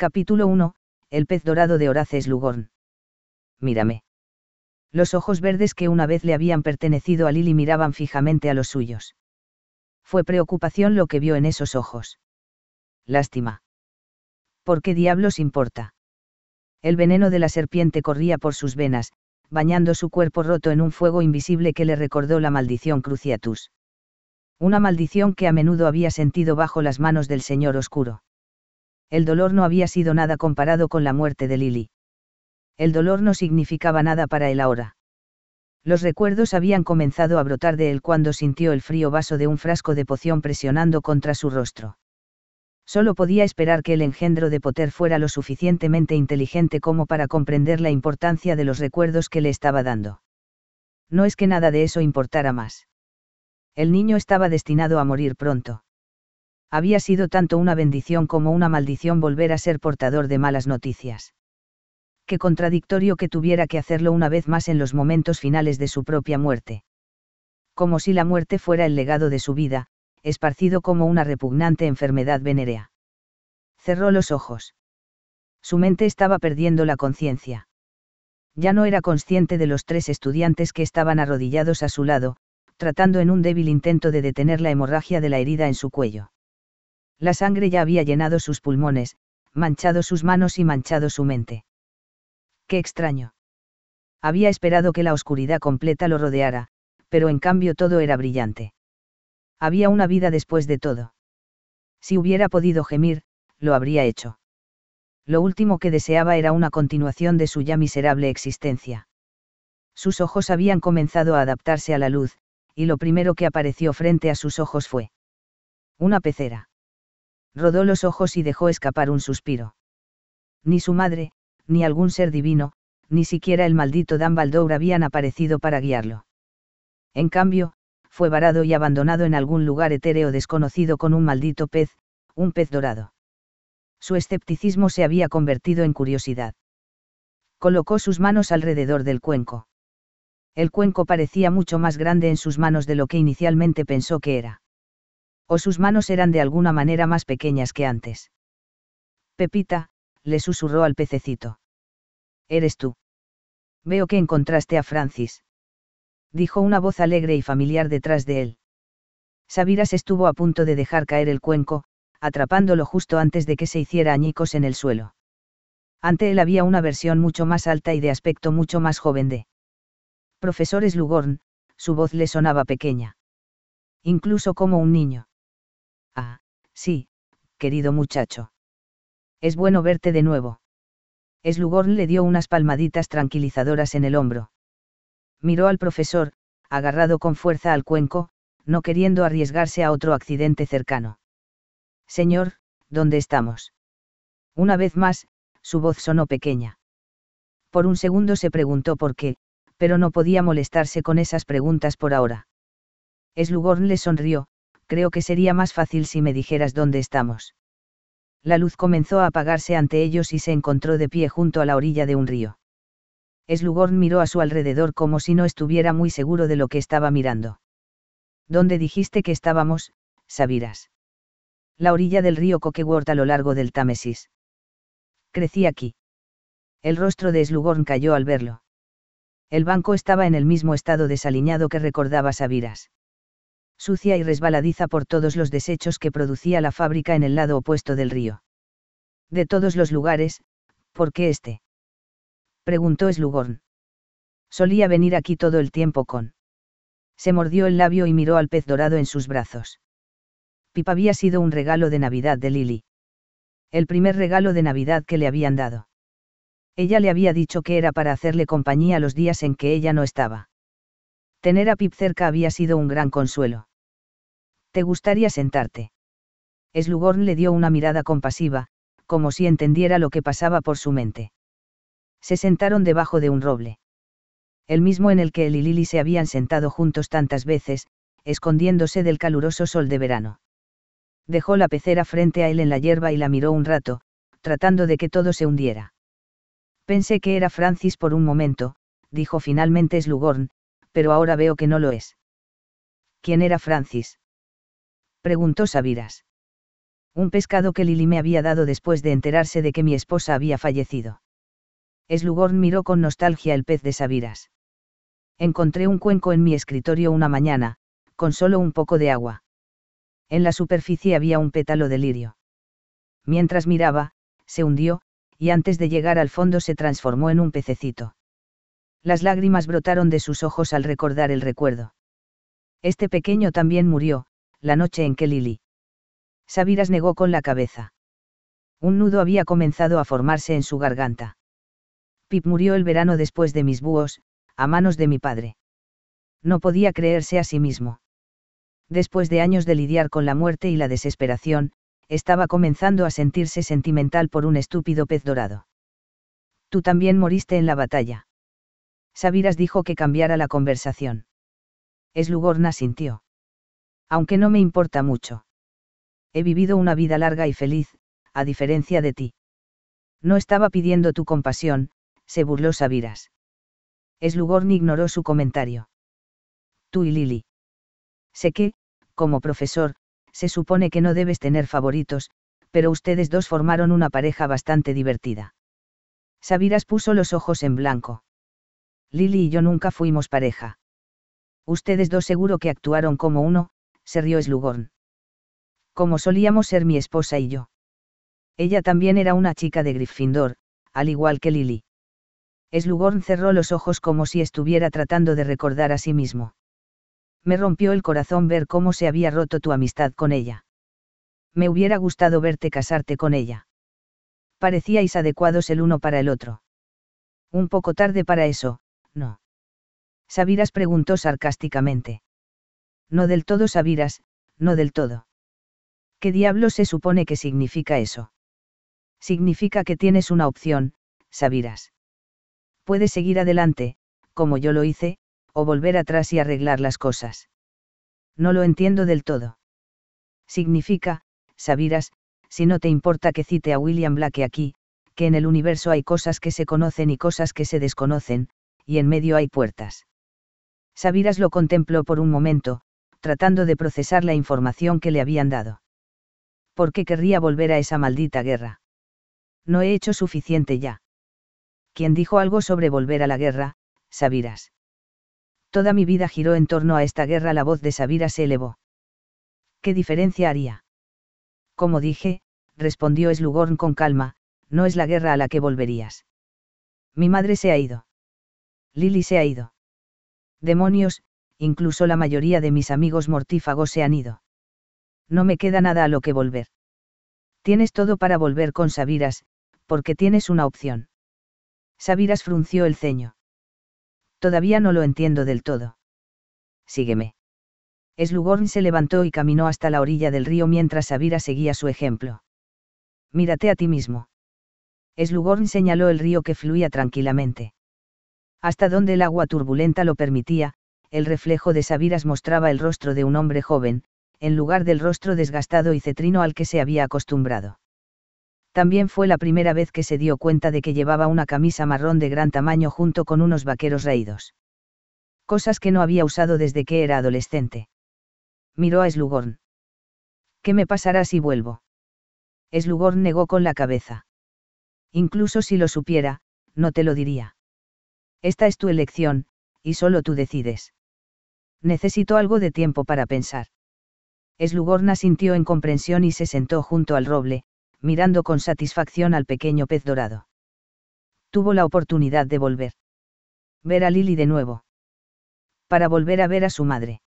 Capítulo 1. El pez dorado de Horace Lugorn. Mírame. Los ojos verdes que una vez le habían pertenecido a Lily miraban fijamente a los suyos. Fue preocupación lo que vio en esos ojos. Lástima. ¿Por qué diablos importa? El veneno de la serpiente corría por sus venas, bañando su cuerpo roto en un fuego invisible que le recordó la maldición Cruciatus. Una maldición que a menudo había sentido bajo las manos del Señor Oscuro el dolor no había sido nada comparado con la muerte de Lily. El dolor no significaba nada para él ahora. Los recuerdos habían comenzado a brotar de él cuando sintió el frío vaso de un frasco de poción presionando contra su rostro. Solo podía esperar que el engendro de poder fuera lo suficientemente inteligente como para comprender la importancia de los recuerdos que le estaba dando. No es que nada de eso importara más. El niño estaba destinado a morir pronto había sido tanto una bendición como una maldición volver a ser portador de malas noticias. Qué contradictorio que tuviera que hacerlo una vez más en los momentos finales de su propia muerte. Como si la muerte fuera el legado de su vida, esparcido como una repugnante enfermedad venerea. Cerró los ojos. Su mente estaba perdiendo la conciencia. Ya no era consciente de los tres estudiantes que estaban arrodillados a su lado, tratando en un débil intento de detener la hemorragia de la herida en su cuello. La sangre ya había llenado sus pulmones, manchado sus manos y manchado su mente. Qué extraño. Había esperado que la oscuridad completa lo rodeara, pero en cambio todo era brillante. Había una vida después de todo. Si hubiera podido gemir, lo habría hecho. Lo último que deseaba era una continuación de su ya miserable existencia. Sus ojos habían comenzado a adaptarse a la luz, y lo primero que apareció frente a sus ojos fue una pecera. Rodó los ojos y dejó escapar un suspiro. Ni su madre, ni algún ser divino, ni siquiera el maldito Dan Baldour habían aparecido para guiarlo. En cambio, fue varado y abandonado en algún lugar etéreo desconocido con un maldito pez, un pez dorado. Su escepticismo se había convertido en curiosidad. Colocó sus manos alrededor del cuenco. El cuenco parecía mucho más grande en sus manos de lo que inicialmente pensó que era o sus manos eran de alguna manera más pequeñas que antes. Pepita, le susurró al pececito. Eres tú. Veo que encontraste a Francis. Dijo una voz alegre y familiar detrás de él. Sabiras estuvo a punto de dejar caer el cuenco, atrapándolo justo antes de que se hiciera añicos en el suelo. Ante él había una versión mucho más alta y de aspecto mucho más joven de. Profesor Slugorn, su voz le sonaba pequeña. Incluso como un niño. Sí, querido muchacho. Es bueno verte de nuevo. Slugorn le dio unas palmaditas tranquilizadoras en el hombro. Miró al profesor, agarrado con fuerza al cuenco, no queriendo arriesgarse a otro accidente cercano. Señor, ¿dónde estamos? Una vez más, su voz sonó pequeña. Por un segundo se preguntó por qué, pero no podía molestarse con esas preguntas por ahora. Slugorn le sonrió, creo que sería más fácil si me dijeras dónde estamos. La luz comenzó a apagarse ante ellos y se encontró de pie junto a la orilla de un río. Slugorn miró a su alrededor como si no estuviera muy seguro de lo que estaba mirando. ¿Dónde dijiste que estábamos, Sabiras? La orilla del río Coquewort a lo largo del Támesis. Crecí aquí. El rostro de Slugorn cayó al verlo. El banco estaba en el mismo estado desaliñado que recordaba Sabiras sucia y resbaladiza por todos los desechos que producía la fábrica en el lado opuesto del río. De todos los lugares, ¿por qué este? preguntó Slugorn. Solía venir aquí todo el tiempo con. Se mordió el labio y miró al pez dorado en sus brazos. Pip había sido un regalo de Navidad de Lily. El primer regalo de Navidad que le habían dado. Ella le había dicho que era para hacerle compañía los días en que ella no estaba. Tener a Pip cerca había sido un gran consuelo. ¿Te gustaría sentarte? Slugorn le dio una mirada compasiva, como si entendiera lo que pasaba por su mente. Se sentaron debajo de un roble. El mismo en el que él y Lily se habían sentado juntos tantas veces, escondiéndose del caluroso sol de verano. Dejó la pecera frente a él en la hierba y la miró un rato, tratando de que todo se hundiera. Pensé que era Francis por un momento, dijo finalmente Slugorn, pero ahora veo que no lo es. ¿Quién era Francis? preguntó Saviras. Un pescado que Lili me había dado después de enterarse de que mi esposa había fallecido. Slugorn miró con nostalgia el pez de Sabiras. Encontré un cuenco en mi escritorio una mañana, con solo un poco de agua. En la superficie había un pétalo de lirio. Mientras miraba, se hundió, y antes de llegar al fondo se transformó en un pececito. Las lágrimas brotaron de sus ojos al recordar el recuerdo. Este pequeño también murió, la noche en que Lili. Saviras negó con la cabeza. Un nudo había comenzado a formarse en su garganta. Pip murió el verano después de mis búhos, a manos de mi padre. No podía creerse a sí mismo. Después de años de lidiar con la muerte y la desesperación, estaba comenzando a sentirse sentimental por un estúpido pez dorado. Tú también moriste en la batalla. Saviras dijo que cambiara la conversación. lugornas sintió aunque no me importa mucho. He vivido una vida larga y feliz, a diferencia de ti. No estaba pidiendo tu compasión, se burló Sabiras. Slugorn ignoró su comentario. Tú y Lily. Sé que, como profesor, se supone que no debes tener favoritos, pero ustedes dos formaron una pareja bastante divertida. Sabiras puso los ojos en blanco. Lili y yo nunca fuimos pareja. Ustedes dos seguro que actuaron como uno, se rió Slugorn. Como solíamos ser mi esposa y yo. Ella también era una chica de Gryffindor, al igual que Lily. Slugorn cerró los ojos como si estuviera tratando de recordar a sí mismo. Me rompió el corazón ver cómo se había roto tu amistad con ella. Me hubiera gustado verte casarte con ella. Parecíais adecuados el uno para el otro. Un poco tarde para eso, ¿no? Sabiras preguntó sarcásticamente. No del todo Sabiras, no del todo. ¿Qué diablo se supone que significa eso? Significa que tienes una opción, Sabiras. Puedes seguir adelante, como yo lo hice, o volver atrás y arreglar las cosas. No lo entiendo del todo. Significa, Sabiras, si no te importa que cite a William Black aquí, que en el universo hay cosas que se conocen y cosas que se desconocen, y en medio hay puertas. Sabiras lo contempló por un momento, tratando de procesar la información que le habían dado. ¿Por qué querría volver a esa maldita guerra? No he hecho suficiente ya. Quien dijo algo sobre volver a la guerra, Sabiras. Toda mi vida giró en torno a esta guerra, la voz de Sabiras se elevó. ¿Qué diferencia haría? Como dije, respondió Slugorn con calma, no es la guerra a la que volverías. Mi madre se ha ido. Lily se ha ido. Demonios, incluso la mayoría de mis amigos mortífagos se han ido. No me queda nada a lo que volver. Tienes todo para volver con Sabiras, porque tienes una opción. Sabiras frunció el ceño. Todavía no lo entiendo del todo. Sígueme. Slugorn se levantó y caminó hasta la orilla del río mientras Sabira seguía su ejemplo. Mírate a ti mismo. Slugorn señaló el río que fluía tranquilamente. Hasta donde el agua turbulenta lo permitía, el reflejo de Sabiras mostraba el rostro de un hombre joven, en lugar del rostro desgastado y cetrino al que se había acostumbrado. También fue la primera vez que se dio cuenta de que llevaba una camisa marrón de gran tamaño junto con unos vaqueros raídos. Cosas que no había usado desde que era adolescente. Miró a Slugorn. ¿Qué me pasará si vuelvo? Slugorn negó con la cabeza. Incluso si lo supiera, no te lo diría. Esta es tu elección, y solo tú decides necesitó algo de tiempo para pensar. Eslugorna sintió en comprensión y se sentó junto al roble, mirando con satisfacción al pequeño pez dorado. Tuvo la oportunidad de volver. Ver a Lily de nuevo. Para volver a ver a su madre.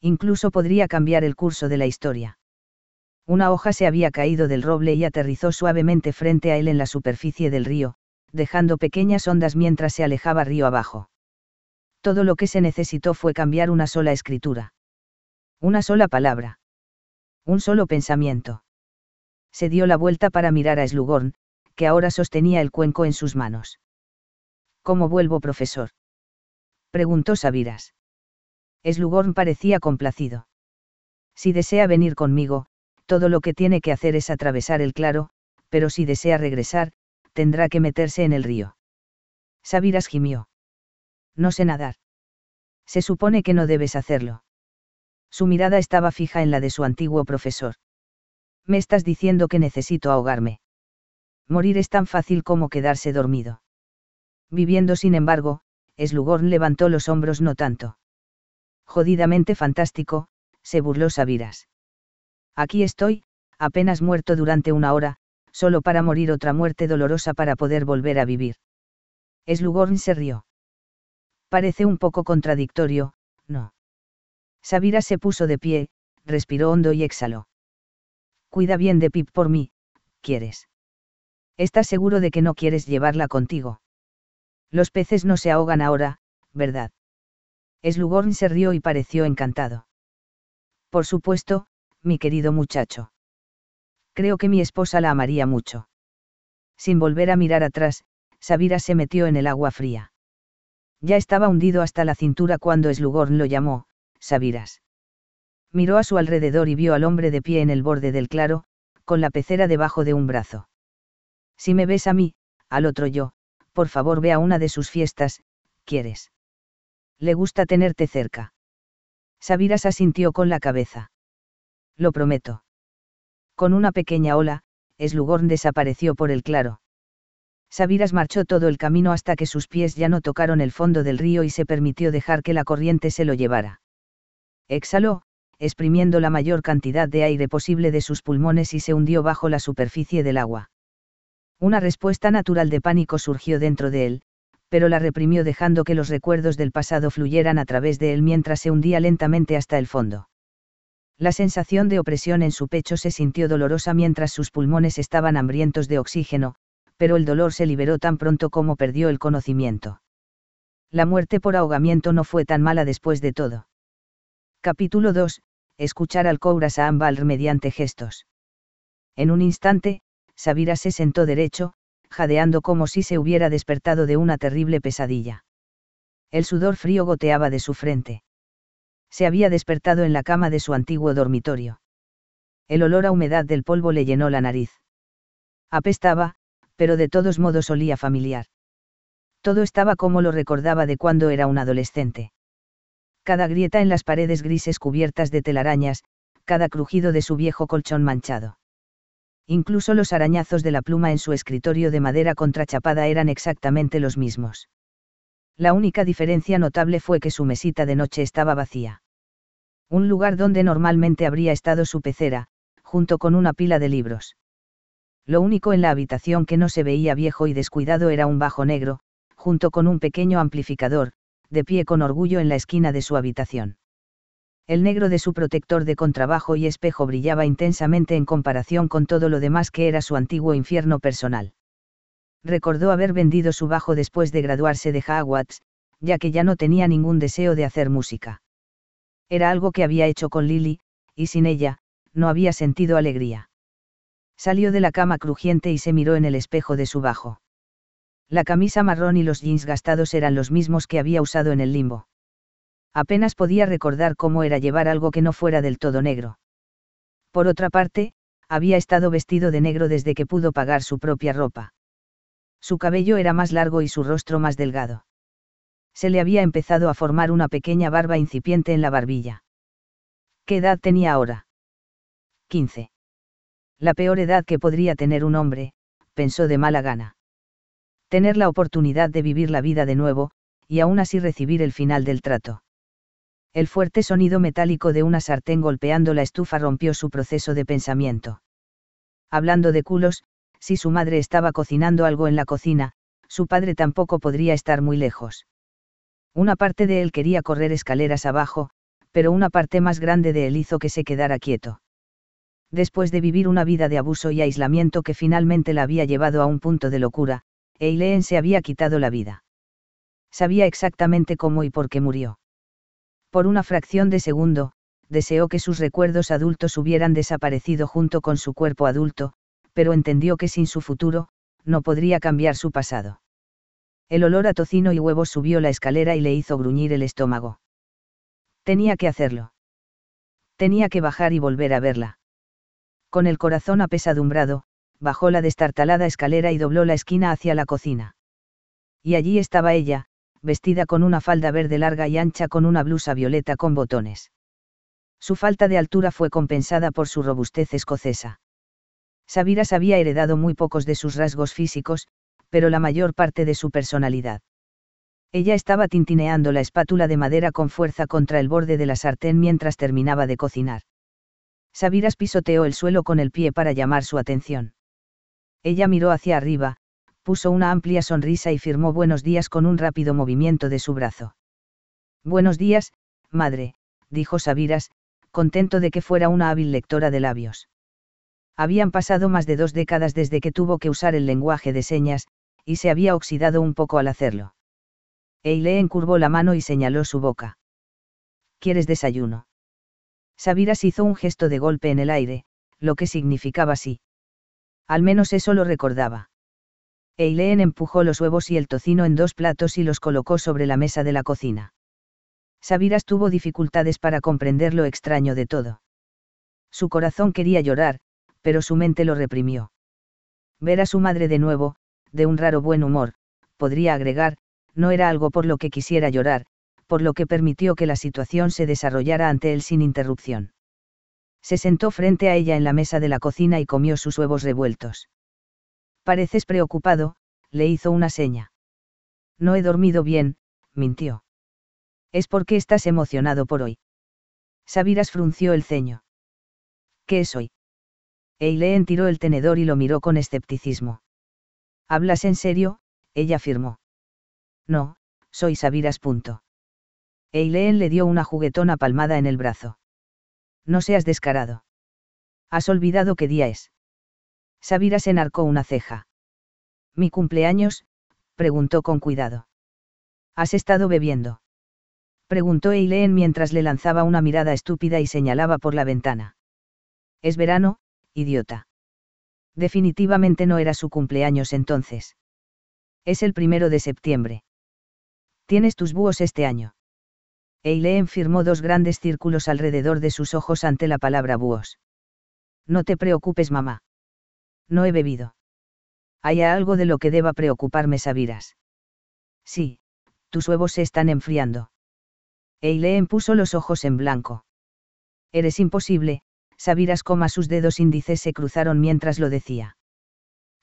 Incluso podría cambiar el curso de la historia. Una hoja se había caído del roble y aterrizó suavemente frente a él en la superficie del río, dejando pequeñas ondas mientras se alejaba río abajo todo lo que se necesitó fue cambiar una sola escritura. Una sola palabra. Un solo pensamiento. Se dio la vuelta para mirar a Slugorn, que ahora sostenía el cuenco en sus manos. ¿Cómo vuelvo, profesor? preguntó Saviras. Slugorn parecía complacido. Si desea venir conmigo, todo lo que tiene que hacer es atravesar el claro, pero si desea regresar, tendrá que meterse en el río. Saviras gimió no sé nadar. Se supone que no debes hacerlo. Su mirada estaba fija en la de su antiguo profesor. Me estás diciendo que necesito ahogarme. Morir es tan fácil como quedarse dormido. Viviendo sin embargo, Slugorn levantó los hombros no tanto. Jodidamente fantástico, se burló Sabiras. Aquí estoy, apenas muerto durante una hora, solo para morir otra muerte dolorosa para poder volver a vivir. Slugorn se rió. Parece un poco contradictorio, ¿no? Sabira se puso de pie, respiró hondo y exhaló. Cuida bien de Pip por mí, ¿quieres? ¿Estás seguro de que no quieres llevarla contigo? Los peces no se ahogan ahora, ¿verdad? Slugorn se rió y pareció encantado. Por supuesto, mi querido muchacho. Creo que mi esposa la amaría mucho. Sin volver a mirar atrás, Sabira se metió en el agua fría. Ya estaba hundido hasta la cintura cuando Slugorn lo llamó, Sabiras. Miró a su alrededor y vio al hombre de pie en el borde del claro, con la pecera debajo de un brazo. Si me ves a mí, al otro yo, por favor ve a una de sus fiestas, ¿quieres? Le gusta tenerte cerca. Sabiras asintió con la cabeza. Lo prometo. Con una pequeña ola, Slugorn desapareció por el claro. Sabiras marchó todo el camino hasta que sus pies ya no tocaron el fondo del río y se permitió dejar que la corriente se lo llevara. Exhaló, exprimiendo la mayor cantidad de aire posible de sus pulmones y se hundió bajo la superficie del agua. Una respuesta natural de pánico surgió dentro de él, pero la reprimió dejando que los recuerdos del pasado fluyeran a través de él mientras se hundía lentamente hasta el fondo. La sensación de opresión en su pecho se sintió dolorosa mientras sus pulmones estaban hambrientos de oxígeno, pero el dolor se liberó tan pronto como perdió el conocimiento. La muerte por ahogamiento no fue tan mala después de todo. Capítulo 2. Escuchar al Cobra Saambal mediante gestos. En un instante, Sabira se sentó derecho, jadeando como si se hubiera despertado de una terrible pesadilla. El sudor frío goteaba de su frente. Se había despertado en la cama de su antiguo dormitorio. El olor a humedad del polvo le llenó la nariz. Apestaba, pero de todos modos olía familiar. Todo estaba como lo recordaba de cuando era un adolescente. Cada grieta en las paredes grises cubiertas de telarañas, cada crujido de su viejo colchón manchado. Incluso los arañazos de la pluma en su escritorio de madera contrachapada eran exactamente los mismos. La única diferencia notable fue que su mesita de noche estaba vacía. Un lugar donde normalmente habría estado su pecera, junto con una pila de libros. Lo único en la habitación que no se veía viejo y descuidado era un bajo negro, junto con un pequeño amplificador, de pie con orgullo en la esquina de su habitación. El negro de su protector de contrabajo y espejo brillaba intensamente en comparación con todo lo demás que era su antiguo infierno personal. Recordó haber vendido su bajo después de graduarse de Hogwarts, ya que ya no tenía ningún deseo de hacer música. Era algo que había hecho con Lily, y sin ella, no había sentido alegría. Salió de la cama crujiente y se miró en el espejo de su bajo. La camisa marrón y los jeans gastados eran los mismos que había usado en el limbo. Apenas podía recordar cómo era llevar algo que no fuera del todo negro. Por otra parte, había estado vestido de negro desde que pudo pagar su propia ropa. Su cabello era más largo y su rostro más delgado. Se le había empezado a formar una pequeña barba incipiente en la barbilla. ¿Qué edad tenía ahora? 15 la peor edad que podría tener un hombre, pensó de mala gana. Tener la oportunidad de vivir la vida de nuevo, y aún así recibir el final del trato. El fuerte sonido metálico de una sartén golpeando la estufa rompió su proceso de pensamiento. Hablando de culos, si su madre estaba cocinando algo en la cocina, su padre tampoco podría estar muy lejos. Una parte de él quería correr escaleras abajo, pero una parte más grande de él hizo que se quedara quieto después de vivir una vida de abuso y aislamiento que finalmente la había llevado a un punto de locura, Eileen se había quitado la vida. Sabía exactamente cómo y por qué murió. Por una fracción de segundo, deseó que sus recuerdos adultos hubieran desaparecido junto con su cuerpo adulto, pero entendió que sin su futuro, no podría cambiar su pasado. El olor a tocino y huevos subió la escalera y le hizo gruñir el estómago. Tenía que hacerlo. Tenía que bajar y volver a verla. Con el corazón apesadumbrado, bajó la destartalada escalera y dobló la esquina hacia la cocina. Y allí estaba ella, vestida con una falda verde larga y ancha con una blusa violeta con botones. Su falta de altura fue compensada por su robustez escocesa. Sabiras había heredado muy pocos de sus rasgos físicos, pero la mayor parte de su personalidad. Ella estaba tintineando la espátula de madera con fuerza contra el borde de la sartén mientras terminaba de cocinar. Sabiras pisoteó el suelo con el pie para llamar su atención. Ella miró hacia arriba, puso una amplia sonrisa y firmó buenos días con un rápido movimiento de su brazo. Buenos días, madre, dijo Sabiras, contento de que fuera una hábil lectora de labios. Habían pasado más de dos décadas desde que tuvo que usar el lenguaje de señas, y se había oxidado un poco al hacerlo. Eileen curvó la mano y señaló su boca. ¿Quieres desayuno? Sabiras hizo un gesto de golpe en el aire, lo que significaba sí. Al menos eso lo recordaba. Eileen empujó los huevos y el tocino en dos platos y los colocó sobre la mesa de la cocina. Sabiras tuvo dificultades para comprender lo extraño de todo. Su corazón quería llorar, pero su mente lo reprimió. Ver a su madre de nuevo, de un raro buen humor, podría agregar, no era algo por lo que quisiera llorar, por lo que permitió que la situación se desarrollara ante él sin interrupción. Se sentó frente a ella en la mesa de la cocina y comió sus huevos revueltos. Pareces preocupado, le hizo una seña. No he dormido bien, mintió. Es porque estás emocionado por hoy. Sabiras frunció el ceño. ¿Qué es hoy? Eileen tiró el tenedor y lo miró con escepticismo. ¿Hablas en serio? Ella afirmó. No, soy Sabiras. Punto. Eileen le dio una juguetona palmada en el brazo. No seas descarado. Has olvidado qué día es. Sabira se enarcó una ceja. ¿Mi cumpleaños? preguntó con cuidado. ¿Has estado bebiendo? preguntó Eileen mientras le lanzaba una mirada estúpida y señalaba por la ventana. Es verano, idiota. Definitivamente no era su cumpleaños entonces. Es el primero de septiembre. Tienes tus búhos este año. E Eileen firmó dos grandes círculos alrededor de sus ojos ante la palabra búhos. No te preocupes, mamá. No he bebido. ¿Hay algo de lo que deba preocuparme, Sabiras? Sí, tus huevos se están enfriando. Eileen puso los ojos en blanco. Eres imposible, Sabiras coma sus dedos índices se cruzaron mientras lo decía.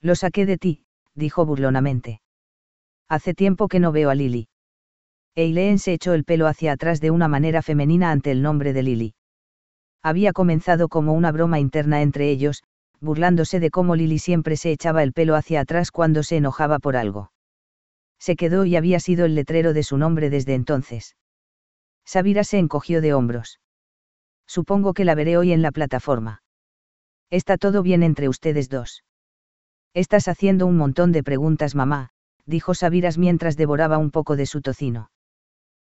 Lo saqué de ti, dijo burlonamente. Hace tiempo que no veo a Lily. E Eileen se echó el pelo hacia atrás de una manera femenina ante el nombre de Lily. Había comenzado como una broma interna entre ellos, burlándose de cómo Lily siempre se echaba el pelo hacia atrás cuando se enojaba por algo. Se quedó y había sido el letrero de su nombre desde entonces. Sabira se encogió de hombros. Supongo que la veré hoy en la plataforma. Está todo bien entre ustedes dos. Estás haciendo un montón de preguntas, mamá, dijo Sabiras mientras devoraba un poco de su tocino.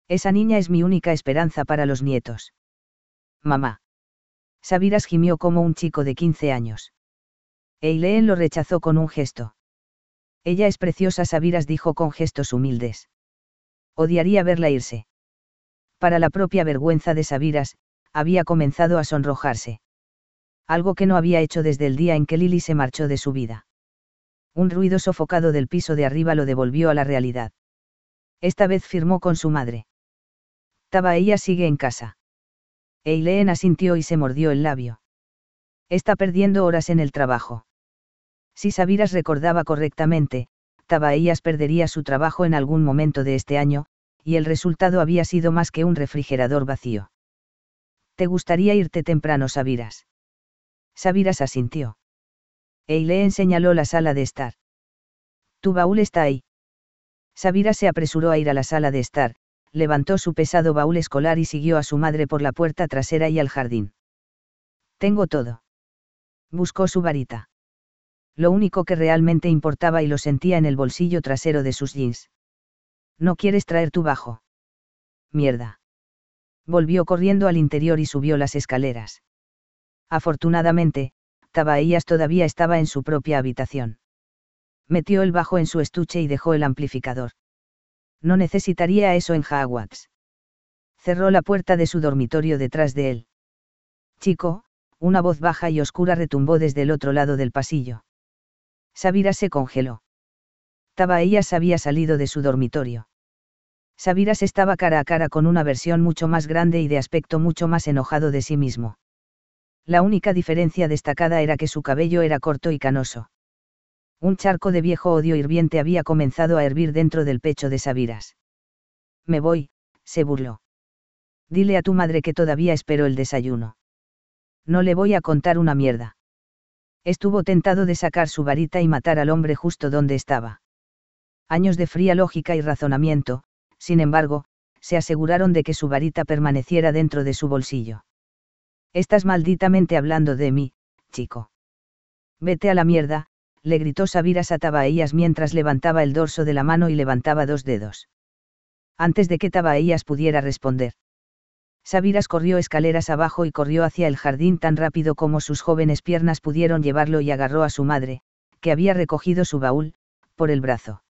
Esa niña es mi única esperanza para los nietos. Mamá. Sabiras gimió como un chico de 15 años. Eileen lo rechazó con un gesto. Ella es preciosa, Sabiras dijo con gestos humildes. Odiaría verla irse. Para la propia vergüenza de Sabiras, había comenzado a sonrojarse. Algo que no había hecho desde el día en que Lily se marchó de su vida. Un ruido sofocado del piso de arriba lo devolvió a la realidad. Esta vez firmó con su madre. Tabaías sigue en casa. Eileen asintió y se mordió el labio. Está perdiendo horas en el trabajo. Si Sabiras recordaba correctamente, Tabaías perdería su trabajo en algún momento de este año, y el resultado había sido más que un refrigerador vacío. ¿Te gustaría irte temprano, Sabiras? Sabiras asintió. Eileen señaló la sala de estar. Tu baúl está ahí. Sabiras se apresuró a ir a la sala de estar, levantó su pesado baúl escolar y siguió a su madre por la puerta trasera y al jardín. Tengo todo. Buscó su varita. Lo único que realmente importaba y lo sentía en el bolsillo trasero de sus jeans. No quieres traer tu bajo. Mierda. Volvió corriendo al interior y subió las escaleras. Afortunadamente, Tabaías todavía estaba en su propia habitación. Metió el bajo en su estuche y dejó el amplificador no necesitaría eso en Hogwarts. Cerró la puerta de su dormitorio detrás de él. Chico, una voz baja y oscura retumbó desde el otro lado del pasillo. Sabira se congeló. Tabaías había salido de su dormitorio. se estaba cara a cara con una versión mucho más grande y de aspecto mucho más enojado de sí mismo. La única diferencia destacada era que su cabello era corto y canoso. Un charco de viejo odio hirviente había comenzado a hervir dentro del pecho de Sabiras. Me voy, se burló. Dile a tu madre que todavía espero el desayuno. No le voy a contar una mierda. Estuvo tentado de sacar su varita y matar al hombre justo donde estaba. Años de fría lógica y razonamiento, sin embargo, se aseguraron de que su varita permaneciera dentro de su bolsillo. Estás malditamente hablando de mí, chico. Vete a la mierda, le gritó Saviras a Tabaías mientras levantaba el dorso de la mano y levantaba dos dedos. Antes de que Tabaías pudiera responder. Saviras corrió escaleras abajo y corrió hacia el jardín tan rápido como sus jóvenes piernas pudieron llevarlo y agarró a su madre, que había recogido su baúl, por el brazo.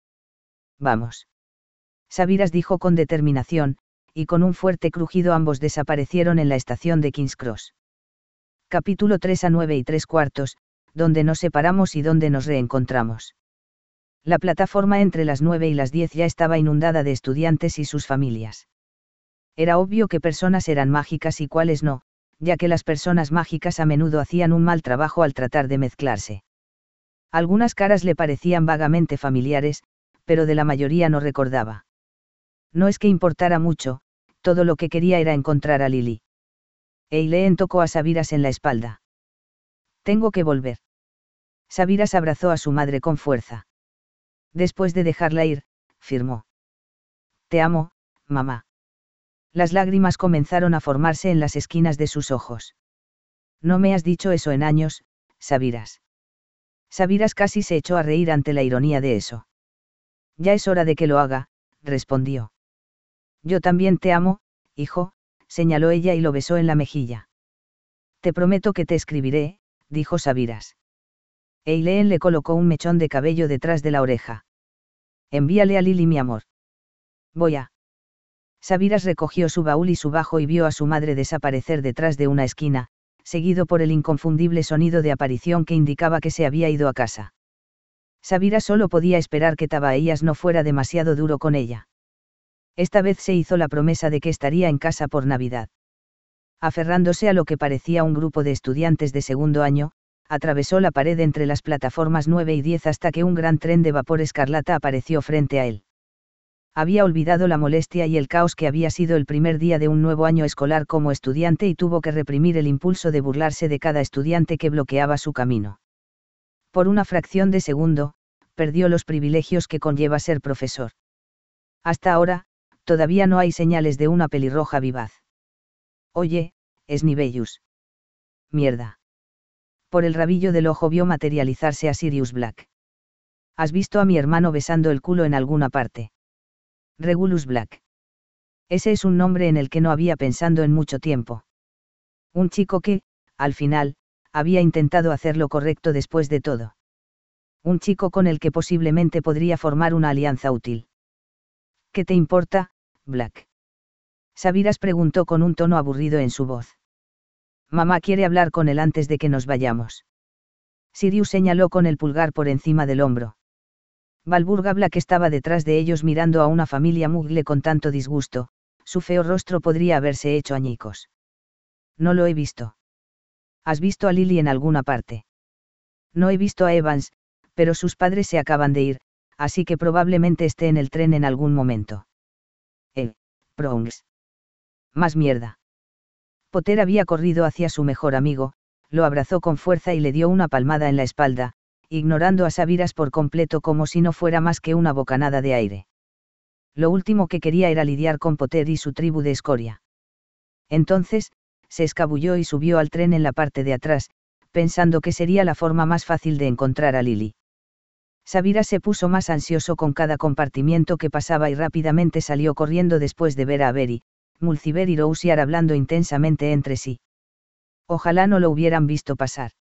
Vamos. Saviras dijo con determinación, y con un fuerte crujido ambos desaparecieron en la estación de King's Cross. Capítulo 3 a 9 y 3 cuartos, donde nos separamos y donde nos reencontramos. La plataforma entre las 9 y las 10 ya estaba inundada de estudiantes y sus familias. Era obvio que personas eran mágicas y cuáles no, ya que las personas mágicas a menudo hacían un mal trabajo al tratar de mezclarse. Algunas caras le parecían vagamente familiares, pero de la mayoría no recordaba. No es que importara mucho, todo lo que quería era encontrar a Lily. Eileen tocó a Sabiras en la espalda. Tengo que volver. Sabiras abrazó a su madre con fuerza. Después de dejarla ir, firmó. Te amo, mamá. Las lágrimas comenzaron a formarse en las esquinas de sus ojos. No me has dicho eso en años, Sabiras. Sabiras casi se echó a reír ante la ironía de eso. Ya es hora de que lo haga, respondió. Yo también te amo, hijo, señaló ella y lo besó en la mejilla. Te prometo que te escribiré, dijo Sabiras. Eileen le colocó un mechón de cabello detrás de la oreja. Envíale a Lili, mi amor. Voy a. Sabiras recogió su baúl y su bajo y vio a su madre desaparecer detrás de una esquina, seguido por el inconfundible sonido de aparición que indicaba que se había ido a casa. Sabira solo podía esperar que Tabaías no fuera demasiado duro con ella. Esta vez se hizo la promesa de que estaría en casa por Navidad. Aferrándose a lo que parecía un grupo de estudiantes de segundo año, atravesó la pared entre las plataformas 9 y 10 hasta que un gran tren de vapor escarlata apareció frente a él. Había olvidado la molestia y el caos que había sido el primer día de un nuevo año escolar como estudiante y tuvo que reprimir el impulso de burlarse de cada estudiante que bloqueaba su camino. Por una fracción de segundo, perdió los privilegios que conlleva ser profesor. Hasta ahora, todavía no hay señales de una pelirroja vivaz. Oye, Snivellus. Mierda por el rabillo del ojo vio materializarse a Sirius Black. ¿Has visto a mi hermano besando el culo en alguna parte? Regulus Black. Ese es un nombre en el que no había pensado en mucho tiempo. Un chico que, al final, había intentado hacer lo correcto después de todo. Un chico con el que posiblemente podría formar una alianza útil. ¿Qué te importa, Black? Sabiras preguntó con un tono aburrido en su voz. Mamá quiere hablar con él antes de que nos vayamos. Sirius señaló con el pulgar por encima del hombro. habla que estaba detrás de ellos mirando a una familia mugle con tanto disgusto, su feo rostro podría haberse hecho añicos. No lo he visto. ¿Has visto a Lily en alguna parte? No he visto a Evans, pero sus padres se acaban de ir, así que probablemente esté en el tren en algún momento. Eh, Prongs. Más mierda. Potter había corrido hacia su mejor amigo, lo abrazó con fuerza y le dio una palmada en la espalda, ignorando a Saviras por completo como si no fuera más que una bocanada de aire. Lo último que quería era lidiar con Potter y su tribu de escoria. Entonces, se escabulló y subió al tren en la parte de atrás, pensando que sería la forma más fácil de encontrar a Lily. Saviras se puso más ansioso con cada compartimiento que pasaba y rápidamente salió corriendo después de ver a Avery, Mulciber y Rousiar hablando intensamente entre sí. Ojalá no lo hubieran visto pasar.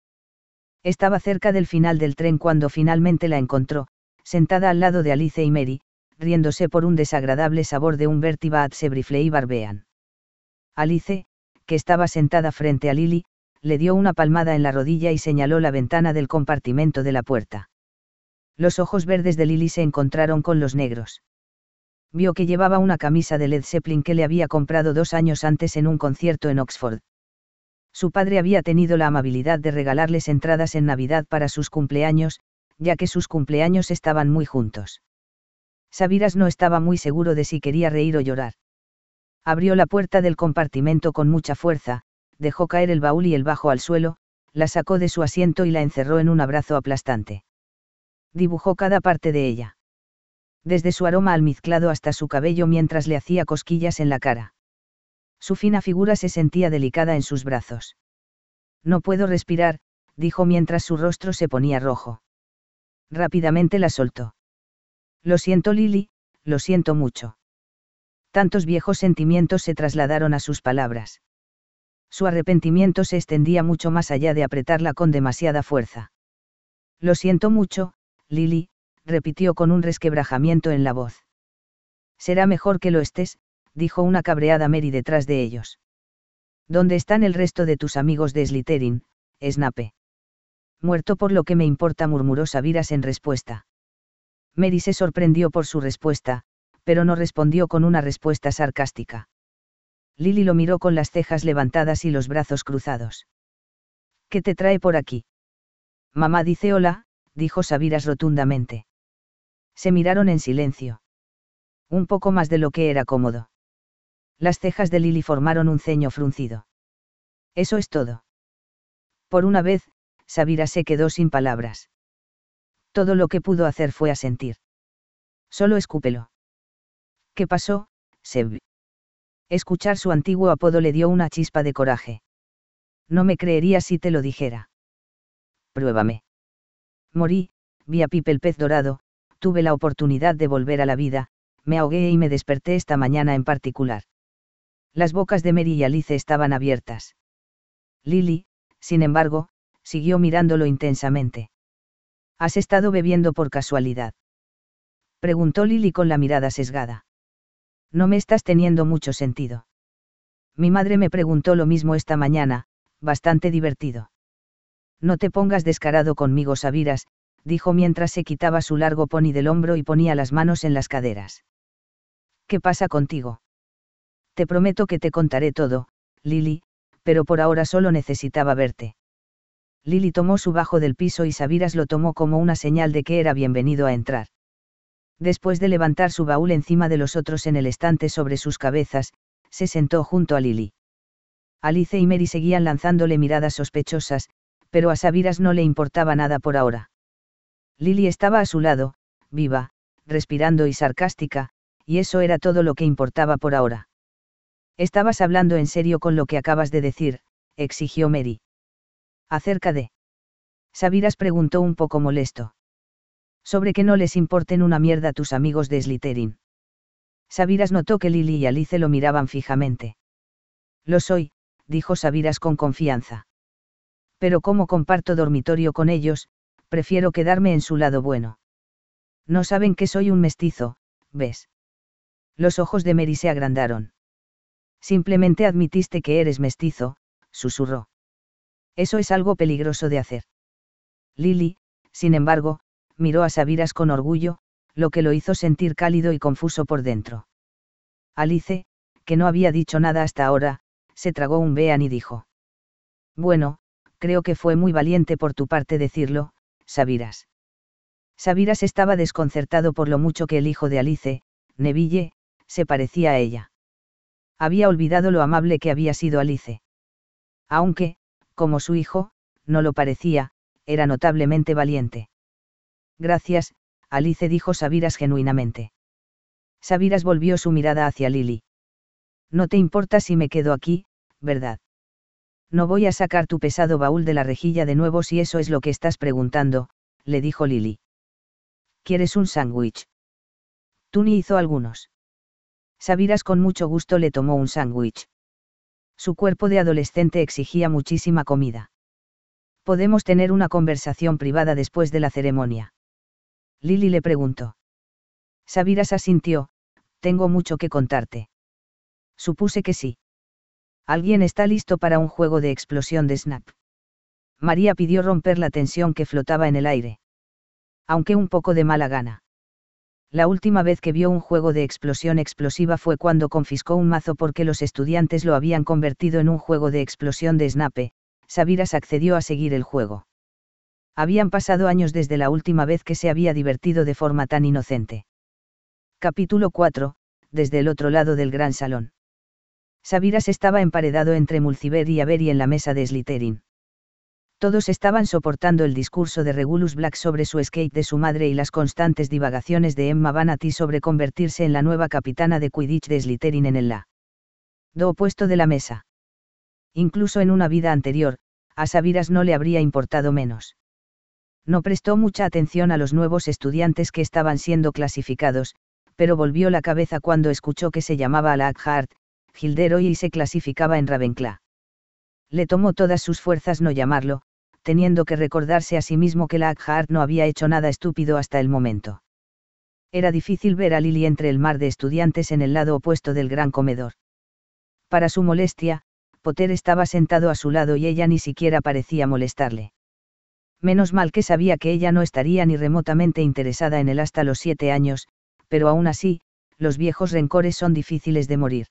Estaba cerca del final del tren cuando finalmente la encontró, sentada al lado de Alice y Mary, riéndose por un desagradable sabor de un vertibad ad sebrifle y barbean. Alice, que estaba sentada frente a Lily, le dio una palmada en la rodilla y señaló la ventana del compartimento de la puerta. Los ojos verdes de Lily se encontraron con los negros vio que llevaba una camisa de Led Zeppelin que le había comprado dos años antes en un concierto en Oxford. Su padre había tenido la amabilidad de regalarles entradas en Navidad para sus cumpleaños, ya que sus cumpleaños estaban muy juntos. Sabiras no estaba muy seguro de si quería reír o llorar. Abrió la puerta del compartimento con mucha fuerza, dejó caer el baúl y el bajo al suelo, la sacó de su asiento y la encerró en un abrazo aplastante. Dibujó cada parte de ella desde su aroma almizclado hasta su cabello mientras le hacía cosquillas en la cara. Su fina figura se sentía delicada en sus brazos. No puedo respirar, dijo mientras su rostro se ponía rojo. Rápidamente la soltó. Lo siento Lily, lo siento mucho. Tantos viejos sentimientos se trasladaron a sus palabras. Su arrepentimiento se extendía mucho más allá de apretarla con demasiada fuerza. Lo siento mucho, Lily, repitió con un resquebrajamiento en la voz. Será mejor que lo estés, dijo una cabreada Mary detrás de ellos. ¿Dónde están el resto de tus amigos de Slytherin, Snape? Muerto por lo que me importa, murmuró Saviras en respuesta. Mary se sorprendió por su respuesta, pero no respondió con una respuesta sarcástica. Lily lo miró con las cejas levantadas y los brazos cruzados. ¿Qué te trae por aquí? Mamá dice hola, dijo Saviras rotundamente. Se miraron en silencio. Un poco más de lo que era cómodo. Las cejas de Lily formaron un ceño fruncido. Eso es todo. Por una vez, Sabira se quedó sin palabras. Todo lo que pudo hacer fue asentir. Solo escúpelo. ¿Qué pasó, Seb? Escuchar su antiguo apodo le dio una chispa de coraje. No me creería si te lo dijera. Pruébame. Morí, vi a Pipe pez dorado, tuve la oportunidad de volver a la vida, me ahogué y me desperté esta mañana en particular. Las bocas de Mary y Alice estaban abiertas. Lily, sin embargo, siguió mirándolo intensamente. ¿Has estado bebiendo por casualidad? Preguntó Lily con la mirada sesgada. No me estás teniendo mucho sentido. Mi madre me preguntó lo mismo esta mañana, bastante divertido. No te pongas descarado conmigo, Sabiras, dijo mientras se quitaba su largo pony del hombro y ponía las manos en las caderas. ¿Qué pasa contigo? Te prometo que te contaré todo, Lily, pero por ahora solo necesitaba verte. Lily tomó su bajo del piso y Sabiras lo tomó como una señal de que era bienvenido a entrar. Después de levantar su baúl encima de los otros en el estante sobre sus cabezas, se sentó junto a Lily. Alice y Mary seguían lanzándole miradas sospechosas, pero a Sabiras no le importaba nada por ahora. Lily estaba a su lado, viva, respirando y sarcástica, y eso era todo lo que importaba por ahora. Estabas hablando en serio con lo que acabas de decir, exigió Mary. Acerca de... Sabiras preguntó un poco molesto. Sobre que no les importen una mierda tus amigos de Slytherin. Sabiras notó que Lily y Alice lo miraban fijamente. Lo soy, dijo Sabiras con confianza. Pero cómo comparto dormitorio con ellos, prefiero quedarme en su lado bueno. No saben que soy un mestizo, ¿ves? Los ojos de Mary se agrandaron. Simplemente admitiste que eres mestizo, susurró. Eso es algo peligroso de hacer. Lily, sin embargo, miró a Sabiras con orgullo, lo que lo hizo sentir cálido y confuso por dentro. Alice, que no había dicho nada hasta ahora, se tragó un vean y dijo. Bueno, creo que fue muy valiente por tu parte decirlo, Sabiras. Sabiras estaba desconcertado por lo mucho que el hijo de Alice, Neville, se parecía a ella. Había olvidado lo amable que había sido Alice. Aunque, como su hijo, no lo parecía, era notablemente valiente. Gracias, Alice dijo Sabiras genuinamente. Sabiras volvió su mirada hacia Lily. No te importa si me quedo aquí, ¿verdad? No voy a sacar tu pesado baúl de la rejilla de nuevo si eso es lo que estás preguntando, le dijo Lily. ¿Quieres un sándwich? Tuni hizo algunos. Sabiras con mucho gusto le tomó un sándwich. Su cuerpo de adolescente exigía muchísima comida. Podemos tener una conversación privada después de la ceremonia. Lily le preguntó. Sabiras asintió, tengo mucho que contarte. Supuse que sí. Alguien está listo para un juego de explosión de snap. María pidió romper la tensión que flotaba en el aire. Aunque un poco de mala gana. La última vez que vio un juego de explosión explosiva fue cuando confiscó un mazo porque los estudiantes lo habían convertido en un juego de explosión de snape, Sabiras accedió a seguir el juego. Habían pasado años desde la última vez que se había divertido de forma tan inocente. Capítulo 4, desde el otro lado del gran salón. Sabiras estaba emparedado entre Mulciber y Averi en la mesa de Slytherin. Todos estaban soportando el discurso de Regulus Black sobre su escape de su madre y las constantes divagaciones de Emma Vanity sobre convertirse en la nueva capitana de Quidditch de Slytherin en el la do opuesto de la mesa. Incluso en una vida anterior, a Sabiras no le habría importado menos. No prestó mucha atención a los nuevos estudiantes que estaban siendo clasificados, pero volvió la cabeza cuando escuchó que se llamaba la Hart, Gilderoy y se clasificaba en Ravenclaw. Le tomó todas sus fuerzas no llamarlo, teniendo que recordarse a sí mismo que la no había hecho nada estúpido hasta el momento. Era difícil ver a Lily entre el mar de estudiantes en el lado opuesto del gran comedor. Para su molestia, Potter estaba sentado a su lado y ella ni siquiera parecía molestarle. Menos mal que sabía que ella no estaría ni remotamente interesada en él hasta los siete años, pero aún así, los viejos rencores son difíciles de morir.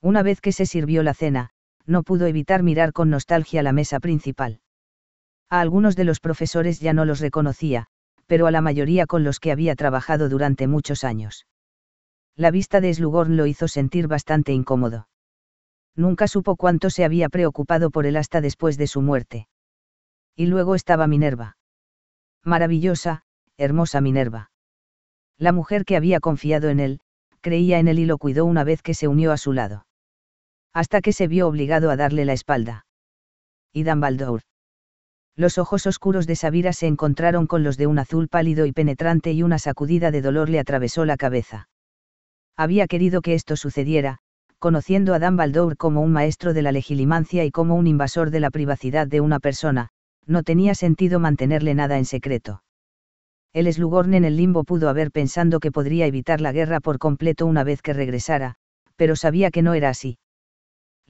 Una vez que se sirvió la cena, no pudo evitar mirar con nostalgia la mesa principal. A algunos de los profesores ya no los reconocía, pero a la mayoría con los que había trabajado durante muchos años. La vista de Slugorn lo hizo sentir bastante incómodo. Nunca supo cuánto se había preocupado por él hasta después de su muerte. Y luego estaba Minerva. Maravillosa, hermosa Minerva. La mujer que había confiado en él, creía en él y lo cuidó una vez que se unió a su lado hasta que se vio obligado a darle la espalda. Y Dan Los ojos oscuros de Savira se encontraron con los de un azul pálido y penetrante y una sacudida de dolor le atravesó la cabeza. Había querido que esto sucediera, conociendo a Dan como un maestro de la legilimancia y como un invasor de la privacidad de una persona, no tenía sentido mantenerle nada en secreto. El Slugorn en el limbo pudo haber pensando que podría evitar la guerra por completo una vez que regresara, pero sabía que no era así.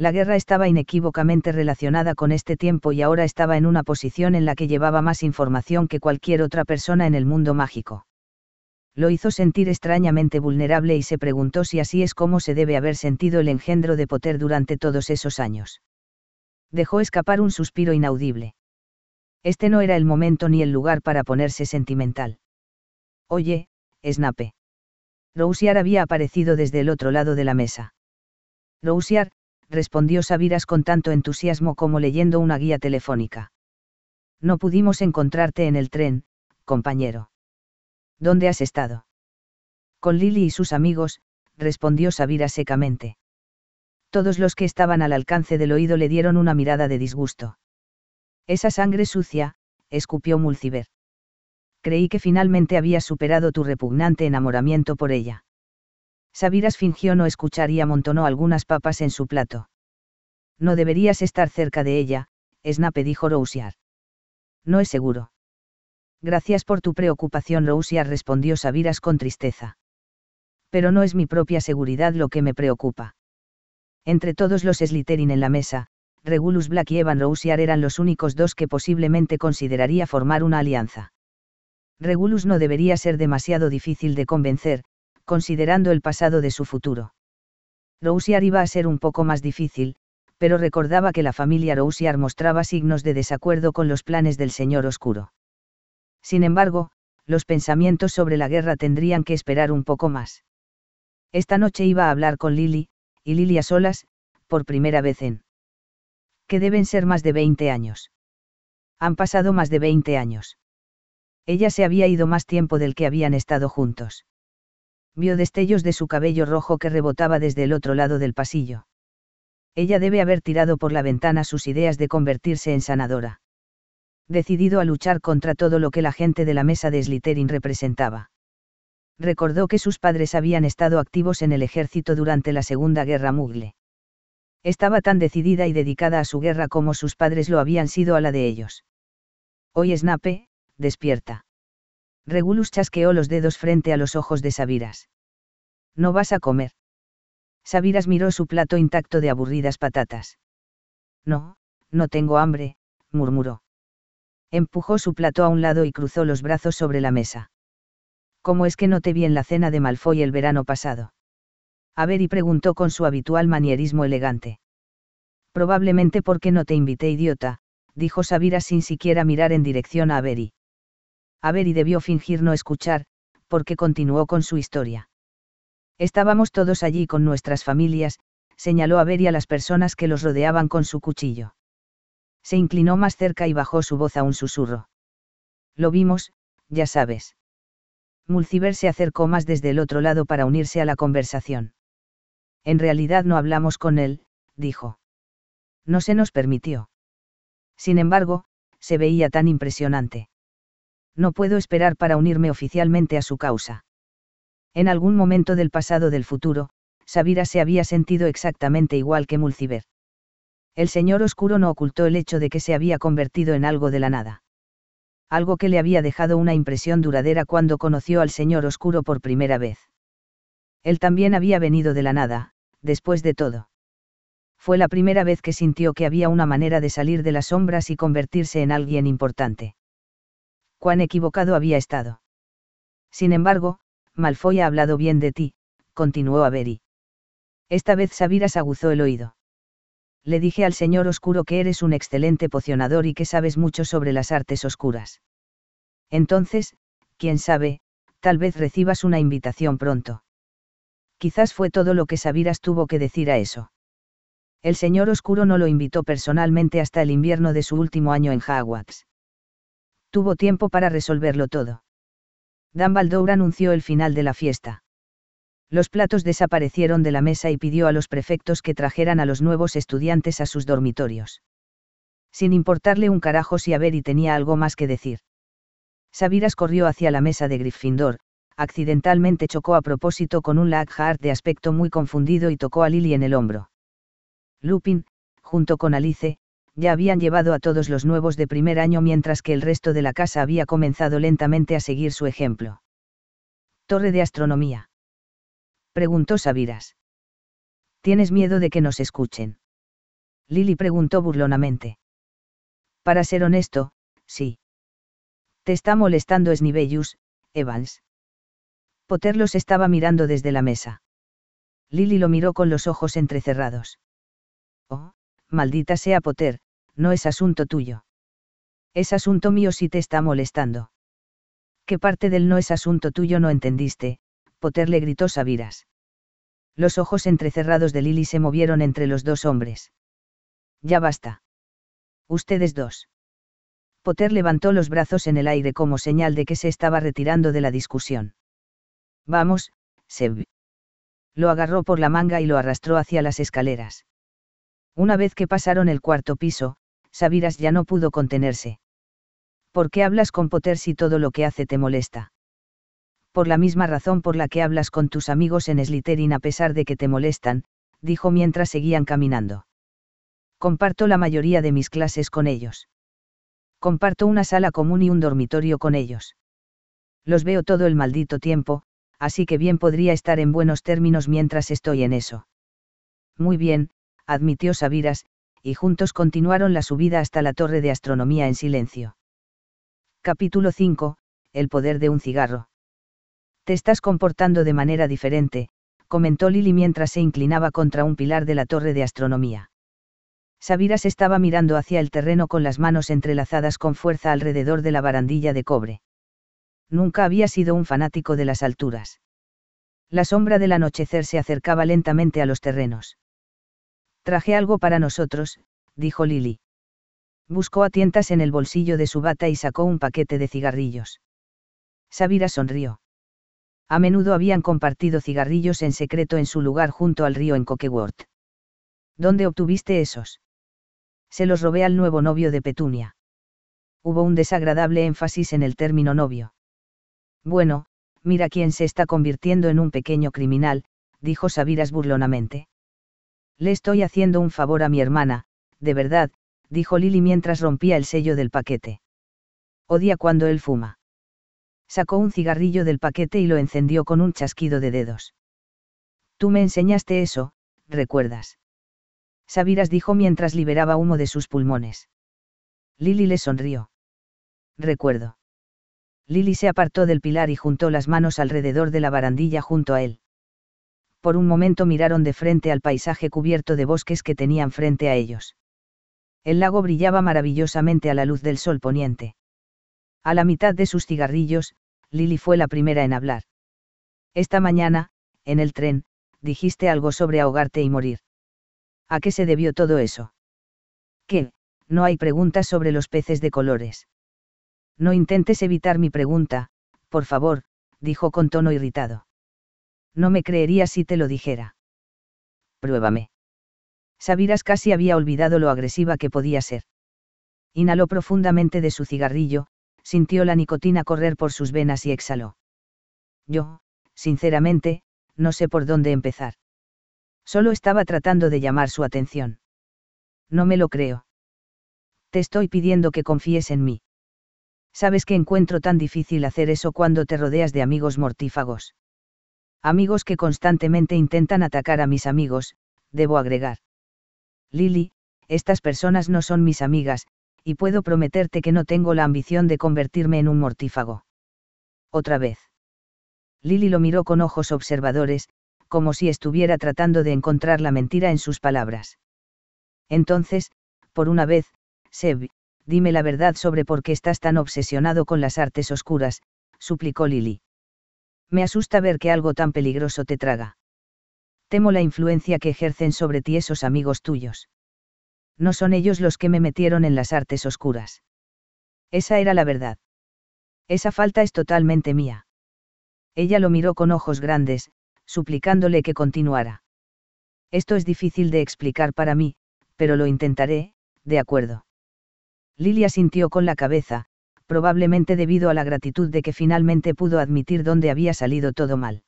La guerra estaba inequívocamente relacionada con este tiempo y ahora estaba en una posición en la que llevaba más información que cualquier otra persona en el mundo mágico. Lo hizo sentir extrañamente vulnerable y se preguntó si así es como se debe haber sentido el engendro de poder durante todos esos años. Dejó escapar un suspiro inaudible. Este no era el momento ni el lugar para ponerse sentimental. Oye, Snape. Rousiar había aparecido desde el otro lado de la mesa. Rousiar, respondió Saviras con tanto entusiasmo como leyendo una guía telefónica. No pudimos encontrarte en el tren, compañero. ¿Dónde has estado? Con Lili y sus amigos, respondió Saviras secamente. Todos los que estaban al alcance del oído le dieron una mirada de disgusto. Esa sangre sucia, escupió Mulciber. Creí que finalmente habías superado tu repugnante enamoramiento por ella. Sabiras fingió no escuchar y amontonó algunas papas en su plato. No deberías estar cerca de ella, Snape dijo Rousiar. No es seguro. Gracias por tu preocupación, Rousiar respondió Sabiras con tristeza. Pero no es mi propia seguridad lo que me preocupa. Entre todos los Slytherin en la mesa, Regulus Black y Evan Rousiar eran los únicos dos que posiblemente consideraría formar una alianza. Regulus no debería ser demasiado difícil de convencer, considerando el pasado de su futuro. Rousiar iba a ser un poco más difícil, pero recordaba que la familia Rousiar mostraba signos de desacuerdo con los planes del señor oscuro. Sin embargo, los pensamientos sobre la guerra tendrían que esperar un poco más. Esta noche iba a hablar con Lily, y Lily a solas, por primera vez en... que deben ser más de 20 años. Han pasado más de 20 años. Ella se había ido más tiempo del que habían estado juntos. Vio destellos de su cabello rojo que rebotaba desde el otro lado del pasillo. Ella debe haber tirado por la ventana sus ideas de convertirse en sanadora. Decidido a luchar contra todo lo que la gente de la mesa de Slytherin representaba. Recordó que sus padres habían estado activos en el ejército durante la Segunda Guerra Mugle. Estaba tan decidida y dedicada a su guerra como sus padres lo habían sido a la de ellos. Hoy Snape, despierta. Regulus chasqueó los dedos frente a los ojos de Sabiras. No vas a comer. Sabiras miró su plato intacto de aburridas patatas. No, no tengo hambre, murmuró. Empujó su plato a un lado y cruzó los brazos sobre la mesa. ¿Cómo es que no te vi en la cena de Malfoy el verano pasado? A preguntó con su habitual manierismo elegante. Probablemente porque no te invité, idiota, dijo Sabiras sin siquiera mirar en dirección a Avery. Avery debió fingir no escuchar, porque continuó con su historia. Estábamos todos allí con nuestras familias, señaló Avery a las personas que los rodeaban con su cuchillo. Se inclinó más cerca y bajó su voz a un susurro. Lo vimos, ya sabes. Mulciber se acercó más desde el otro lado para unirse a la conversación. En realidad no hablamos con él, dijo. No se nos permitió. Sin embargo, se veía tan impresionante no puedo esperar para unirme oficialmente a su causa. En algún momento del pasado del futuro, Sabira se había sentido exactamente igual que Mulciber. El señor oscuro no ocultó el hecho de que se había convertido en algo de la nada. Algo que le había dejado una impresión duradera cuando conoció al señor oscuro por primera vez. Él también había venido de la nada, después de todo. Fue la primera vez que sintió que había una manera de salir de las sombras y convertirse en alguien importante cuán equivocado había estado. Sin embargo, Malfoy ha hablado bien de ti, continuó Avery. Esta vez Sabiras aguzó el oído. Le dije al señor oscuro que eres un excelente pocionador y que sabes mucho sobre las artes oscuras. Entonces, quién sabe, tal vez recibas una invitación pronto. Quizás fue todo lo que Sabiras tuvo que decir a eso. El señor oscuro no lo invitó personalmente hasta el invierno de su último año en Hogwarts tuvo tiempo para resolverlo todo. Dumbledore anunció el final de la fiesta. Los platos desaparecieron de la mesa y pidió a los prefectos que trajeran a los nuevos estudiantes a sus dormitorios. Sin importarle un carajo si Avery tenía algo más que decir. Sabiras corrió hacia la mesa de Gryffindor, accidentalmente chocó a propósito con un Lockhart de aspecto muy confundido y tocó a Lily en el hombro. Lupin, junto con Alice, ya habían llevado a todos los nuevos de primer año mientras que el resto de la casa había comenzado lentamente a seguir su ejemplo. Torre de Astronomía. Preguntó Sabiras. ¿Tienes miedo de que nos escuchen? Lily preguntó burlonamente. Para ser honesto, sí. Te está molestando Snibellus, Evans. Potter los estaba mirando desde la mesa. Lily lo miró con los ojos entrecerrados. Oh, maldita sea Potter, no es asunto tuyo. Es asunto mío si te está molestando. ¿Qué parte del no es asunto tuyo no entendiste? Potter le gritó Sabiras. Los ojos entrecerrados de Lily se movieron entre los dos hombres. Ya basta. Ustedes dos. Potter levantó los brazos en el aire como señal de que se estaba retirando de la discusión. Vamos, Seb. Lo agarró por la manga y lo arrastró hacia las escaleras. Una vez que pasaron el cuarto piso, Sabiras ya no pudo contenerse. ¿Por qué hablas con Potter si todo lo que hace te molesta? Por la misma razón por la que hablas con tus amigos en Slytherin a pesar de que te molestan, dijo mientras seguían caminando. Comparto la mayoría de mis clases con ellos. Comparto una sala común y un dormitorio con ellos. Los veo todo el maldito tiempo, así que bien podría estar en buenos términos mientras estoy en eso. Muy bien, admitió Sabiras, y juntos continuaron la subida hasta la torre de astronomía en silencio. Capítulo 5. El poder de un cigarro. Te estás comportando de manera diferente, comentó Lily mientras se inclinaba contra un pilar de la torre de astronomía. Sabiras estaba mirando hacia el terreno con las manos entrelazadas con fuerza alrededor de la barandilla de cobre. Nunca había sido un fanático de las alturas. La sombra del anochecer se acercaba lentamente a los terrenos. Traje algo para nosotros, dijo Lily. Buscó a tientas en el bolsillo de su bata y sacó un paquete de cigarrillos. Sabira sonrió. A menudo habían compartido cigarrillos en secreto en su lugar junto al río en Coqueworth. ¿Dónde obtuviste esos? Se los robé al nuevo novio de Petunia. Hubo un desagradable énfasis en el término novio. Bueno, mira quién se está convirtiendo en un pequeño criminal, dijo Sabiras burlonamente. Le estoy haciendo un favor a mi hermana, de verdad, dijo Lily mientras rompía el sello del paquete. Odia cuando él fuma. Sacó un cigarrillo del paquete y lo encendió con un chasquido de dedos. Tú me enseñaste eso, recuerdas. Sabiras dijo mientras liberaba humo de sus pulmones. Lily le sonrió. Recuerdo. Lily se apartó del pilar y juntó las manos alrededor de la barandilla junto a él por un momento miraron de frente al paisaje cubierto de bosques que tenían frente a ellos. El lago brillaba maravillosamente a la luz del sol poniente. A la mitad de sus cigarrillos, Lily fue la primera en hablar. Esta mañana, en el tren, dijiste algo sobre ahogarte y morir. ¿A qué se debió todo eso? ¿Qué? No hay preguntas sobre los peces de colores. No intentes evitar mi pregunta, por favor, dijo con tono irritado no me creería si te lo dijera. Pruébame. Sabiras casi había olvidado lo agresiva que podía ser. Inhaló profundamente de su cigarrillo, sintió la nicotina correr por sus venas y exhaló. Yo, sinceramente, no sé por dónde empezar. Solo estaba tratando de llamar su atención. No me lo creo. Te estoy pidiendo que confíes en mí. Sabes que encuentro tan difícil hacer eso cuando te rodeas de amigos mortífagos amigos que constantemente intentan atacar a mis amigos, debo agregar. Lily, estas personas no son mis amigas, y puedo prometerte que no tengo la ambición de convertirme en un mortífago. Otra vez. Lily lo miró con ojos observadores, como si estuviera tratando de encontrar la mentira en sus palabras. Entonces, por una vez, Seb, dime la verdad sobre por qué estás tan obsesionado con las artes oscuras, suplicó Lily me asusta ver que algo tan peligroso te traga. Temo la influencia que ejercen sobre ti esos amigos tuyos. No son ellos los que me metieron en las artes oscuras. Esa era la verdad. Esa falta es totalmente mía. Ella lo miró con ojos grandes, suplicándole que continuara. Esto es difícil de explicar para mí, pero lo intentaré, de acuerdo. Lilia sintió con la cabeza, probablemente debido a la gratitud de que finalmente pudo admitir dónde había salido todo mal.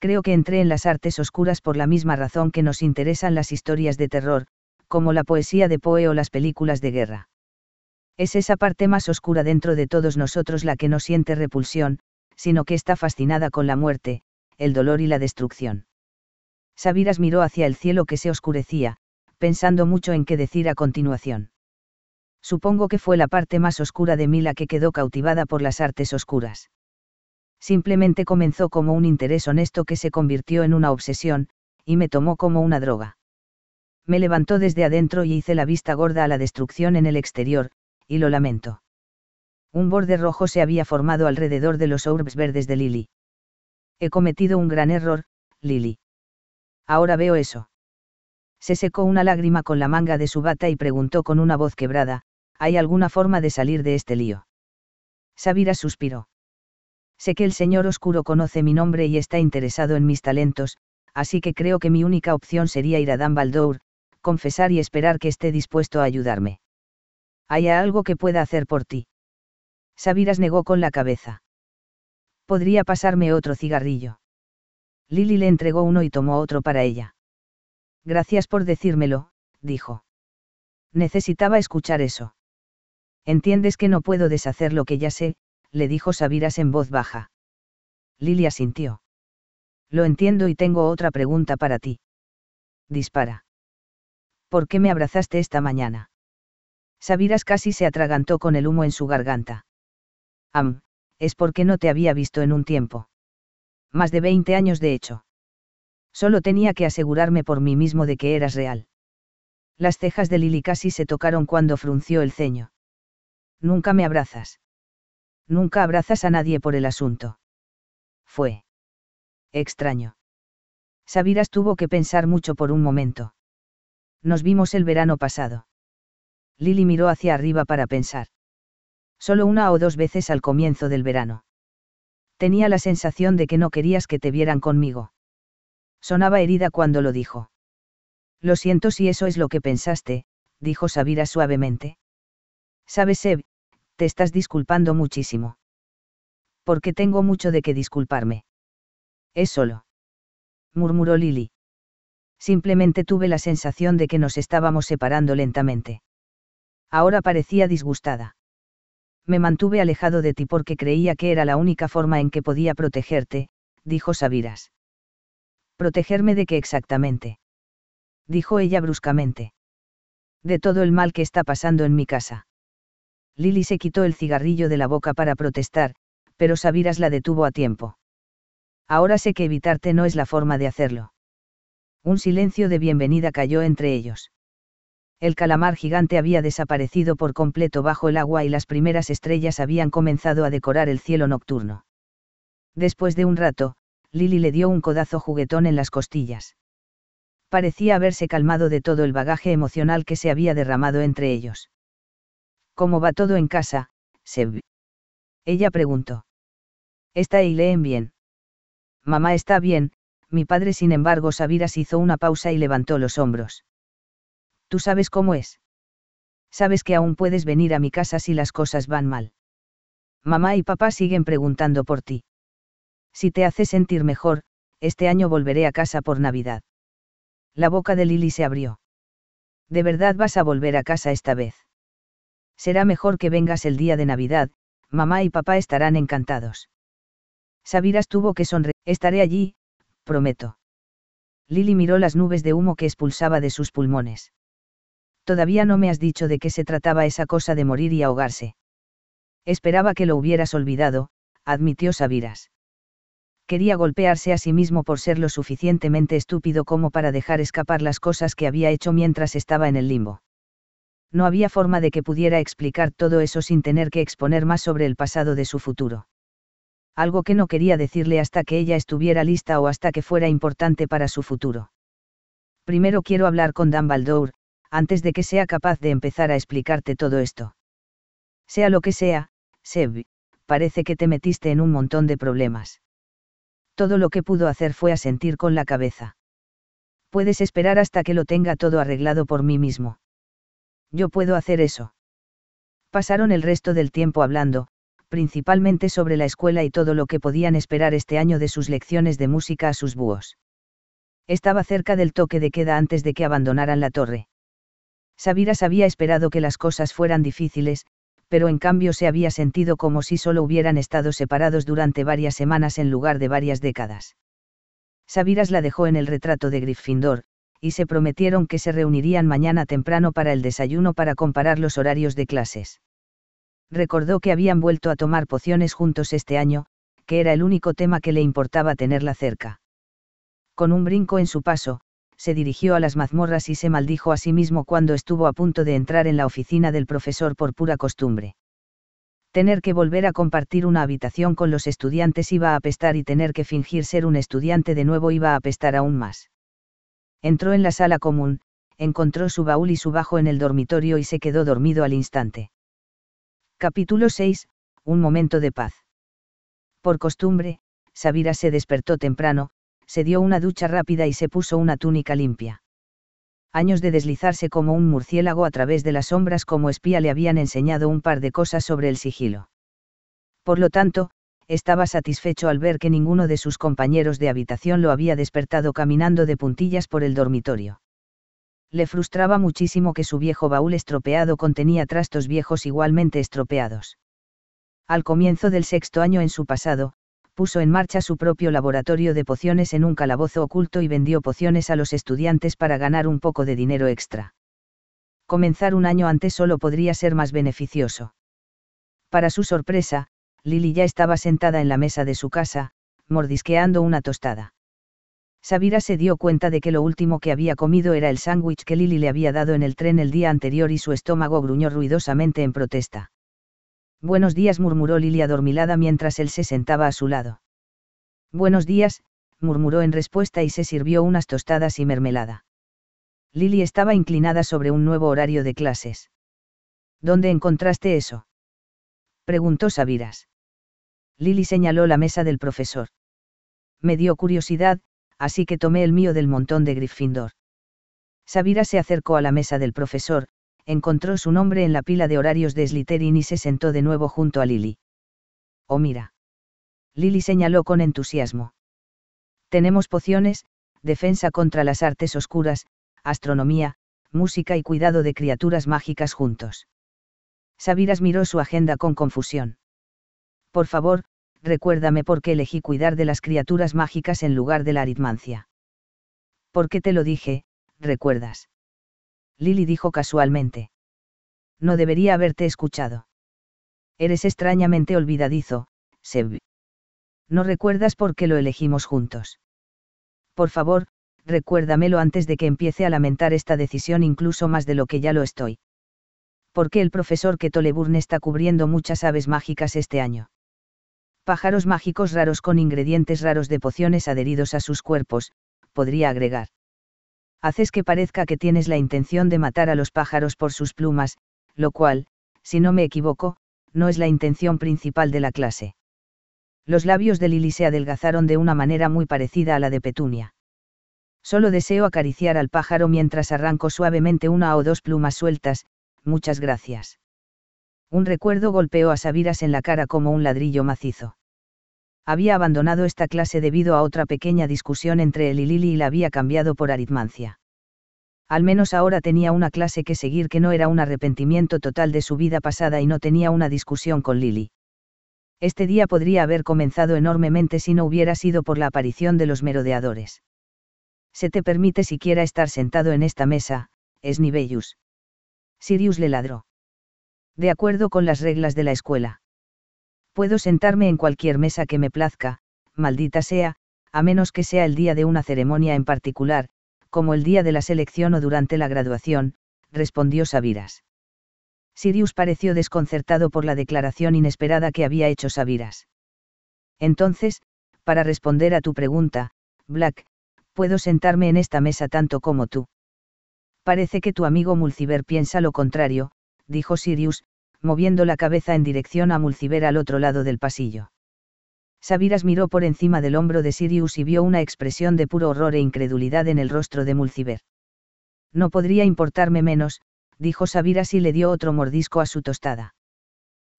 Creo que entré en las artes oscuras por la misma razón que nos interesan las historias de terror, como la poesía de Poe o las películas de guerra. Es esa parte más oscura dentro de todos nosotros la que no siente repulsión, sino que está fascinada con la muerte, el dolor y la destrucción. Sabiras miró hacia el cielo que se oscurecía, pensando mucho en qué decir a continuación. Supongo que fue la parte más oscura de mí la que quedó cautivada por las artes oscuras. Simplemente comenzó como un interés honesto que se convirtió en una obsesión, y me tomó como una droga. Me levantó desde adentro y hice la vista gorda a la destrucción en el exterior, y lo lamento. Un borde rojo se había formado alrededor de los orbs verdes de Lily. He cometido un gran error, Lily. Ahora veo eso. Se secó una lágrima con la manga de su bata y preguntó con una voz quebrada, ¿hay alguna forma de salir de este lío? Sabira suspiró. Sé que el señor oscuro conoce mi nombre y está interesado en mis talentos, así que creo que mi única opción sería ir a Dan confesar y esperar que esté dispuesto a ayudarme. ¿Hay algo que pueda hacer por ti? Sabiras negó con la cabeza. Podría pasarme otro cigarrillo. Lily le entregó uno y tomó otro para ella. Gracias por decírmelo, dijo. Necesitaba escuchar eso. Entiendes que no puedo deshacer lo que ya sé, le dijo Sabiras en voz baja. Lilia sintió. Lo entiendo y tengo otra pregunta para ti. Dispara. ¿Por qué me abrazaste esta mañana? Sabiras casi se atragantó con el humo en su garganta. Am, es porque no te había visto en un tiempo. Más de 20 años de hecho. Solo tenía que asegurarme por mí mismo de que eras real. Las cejas de Lily casi se tocaron cuando frunció el ceño. Nunca me abrazas. Nunca abrazas a nadie por el asunto. Fue. Extraño. Sabiras tuvo que pensar mucho por un momento. Nos vimos el verano pasado. Lily miró hacia arriba para pensar. Solo una o dos veces al comienzo del verano. Tenía la sensación de que no querías que te vieran conmigo. Sonaba herida cuando lo dijo. Lo siento si eso es lo que pensaste, dijo Sabira suavemente. Sabes, Seb, te estás disculpando muchísimo. Porque tengo mucho de qué disculparme. Es solo. murmuró Lily. Simplemente tuve la sensación de que nos estábamos separando lentamente. Ahora parecía disgustada. Me mantuve alejado de ti porque creía que era la única forma en que podía protegerte, dijo Sabiras. ¿Protegerme de qué exactamente? dijo ella bruscamente. De todo el mal que está pasando en mi casa. Lily se quitó el cigarrillo de la boca para protestar, pero Saviras la detuvo a tiempo. Ahora sé que evitarte no es la forma de hacerlo. Un silencio de bienvenida cayó entre ellos. El calamar gigante había desaparecido por completo bajo el agua y las primeras estrellas habían comenzado a decorar el cielo nocturno. Después de un rato, Lily le dio un codazo juguetón en las costillas. Parecía haberse calmado de todo el bagaje emocional que se había derramado entre ellos. ¿Cómo va todo en casa, Seb? Ella preguntó. Está y leen bien. Mamá está bien, mi padre sin embargo Saviras hizo una pausa y levantó los hombros. Tú sabes cómo es. Sabes que aún puedes venir a mi casa si las cosas van mal. Mamá y papá siguen preguntando por ti. Si te hace sentir mejor, este año volveré a casa por Navidad. La boca de Lily se abrió. ¿De verdad vas a volver a casa esta vez? Será mejor que vengas el día de Navidad, mamá y papá estarán encantados. Sabiras tuvo que sonreír. Estaré allí, prometo. Lily miró las nubes de humo que expulsaba de sus pulmones. Todavía no me has dicho de qué se trataba esa cosa de morir y ahogarse. Esperaba que lo hubieras olvidado, admitió Sabiras quería golpearse a sí mismo por ser lo suficientemente estúpido como para dejar escapar las cosas que había hecho mientras estaba en el limbo. No había forma de que pudiera explicar todo eso sin tener que exponer más sobre el pasado de su futuro. Algo que no quería decirle hasta que ella estuviera lista o hasta que fuera importante para su futuro. Primero quiero hablar con Dumbledore, antes de que sea capaz de empezar a explicarte todo esto. Sea lo que sea, Seb, parece que te metiste en un montón de problemas todo lo que pudo hacer fue asentir con la cabeza. Puedes esperar hasta que lo tenga todo arreglado por mí mismo. Yo puedo hacer eso. Pasaron el resto del tiempo hablando, principalmente sobre la escuela y todo lo que podían esperar este año de sus lecciones de música a sus búhos. Estaba cerca del toque de queda antes de que abandonaran la torre. Sabira había esperado que las cosas fueran difíciles, pero en cambio se había sentido como si solo hubieran estado separados durante varias semanas en lugar de varias décadas. Sabiras la dejó en el retrato de Gryffindor, y se prometieron que se reunirían mañana temprano para el desayuno para comparar los horarios de clases. Recordó que habían vuelto a tomar pociones juntos este año, que era el único tema que le importaba tenerla cerca. Con un brinco en su paso, se dirigió a las mazmorras y se maldijo a sí mismo cuando estuvo a punto de entrar en la oficina del profesor por pura costumbre. Tener que volver a compartir una habitación con los estudiantes iba a apestar y tener que fingir ser un estudiante de nuevo iba a apestar aún más. Entró en la sala común, encontró su baúl y su bajo en el dormitorio y se quedó dormido al instante. Capítulo 6. Un momento de paz. Por costumbre, Sabira se despertó temprano, se dio una ducha rápida y se puso una túnica limpia. Años de deslizarse como un murciélago a través de las sombras como espía le habían enseñado un par de cosas sobre el sigilo. Por lo tanto, estaba satisfecho al ver que ninguno de sus compañeros de habitación lo había despertado caminando de puntillas por el dormitorio. Le frustraba muchísimo que su viejo baúl estropeado contenía trastos viejos igualmente estropeados. Al comienzo del sexto año en su pasado, puso en marcha su propio laboratorio de pociones en un calabozo oculto y vendió pociones a los estudiantes para ganar un poco de dinero extra. Comenzar un año antes solo podría ser más beneficioso. Para su sorpresa, Lily ya estaba sentada en la mesa de su casa, mordisqueando una tostada. Sabira se dio cuenta de que lo último que había comido era el sándwich que Lily le había dado en el tren el día anterior y su estómago gruñó ruidosamente en protesta. Buenos días, murmuró Lili adormilada mientras él se sentaba a su lado. Buenos días, murmuró en respuesta y se sirvió unas tostadas y mermelada. Lily estaba inclinada sobre un nuevo horario de clases. ¿Dónde encontraste eso? preguntó Sabiras. Lily señaló la mesa del profesor. Me dio curiosidad, así que tomé el mío del montón de Gryffindor. Sabira se acercó a la mesa del profesor, encontró su nombre en la pila de horarios de Slytherin y se sentó de nuevo junto a Lily. Oh mira. Lily señaló con entusiasmo. Tenemos pociones, defensa contra las artes oscuras, astronomía, música y cuidado de criaturas mágicas juntos. Sabiras miró su agenda con confusión. Por favor, recuérdame por qué elegí cuidar de las criaturas mágicas en lugar de la aritmancia. ¿Por qué te lo dije, recuerdas? Lily dijo casualmente. No debería haberte escuchado. Eres extrañamente olvidadizo, Seb. No recuerdas por qué lo elegimos juntos. Por favor, recuérdamelo antes de que empiece a lamentar esta decisión incluso más de lo que ya lo estoy. Porque el profesor que está cubriendo muchas aves mágicas este año? Pájaros mágicos raros con ingredientes raros de pociones adheridos a sus cuerpos, podría agregar haces que parezca que tienes la intención de matar a los pájaros por sus plumas, lo cual, si no me equivoco, no es la intención principal de la clase. Los labios de Lily se adelgazaron de una manera muy parecida a la de Petunia. Solo deseo acariciar al pájaro mientras arranco suavemente una o dos plumas sueltas, muchas gracias. Un recuerdo golpeó a Sabiras en la cara como un ladrillo macizo había abandonado esta clase debido a otra pequeña discusión entre él y Lily y la había cambiado por aritmancia. Al menos ahora tenía una clase que seguir que no era un arrepentimiento total de su vida pasada y no tenía una discusión con Lily. Este día podría haber comenzado enormemente si no hubiera sido por la aparición de los merodeadores. Se te permite siquiera estar sentado en esta mesa, es Nibellus. Sirius le ladró. De acuerdo con las reglas de la escuela Puedo sentarme en cualquier mesa que me plazca, maldita sea, a menos que sea el día de una ceremonia en particular, como el día de la selección o durante la graduación, respondió Saviras. Sirius pareció desconcertado por la declaración inesperada que había hecho Saviras. Entonces, para responder a tu pregunta, Black, puedo sentarme en esta mesa tanto como tú. Parece que tu amigo Mulciber piensa lo contrario, dijo Sirius, moviendo la cabeza en dirección a Mulciber al otro lado del pasillo. Sabiras miró por encima del hombro de Sirius y vio una expresión de puro horror e incredulidad en el rostro de Mulciber. No podría importarme menos, dijo Sabiras y le dio otro mordisco a su tostada.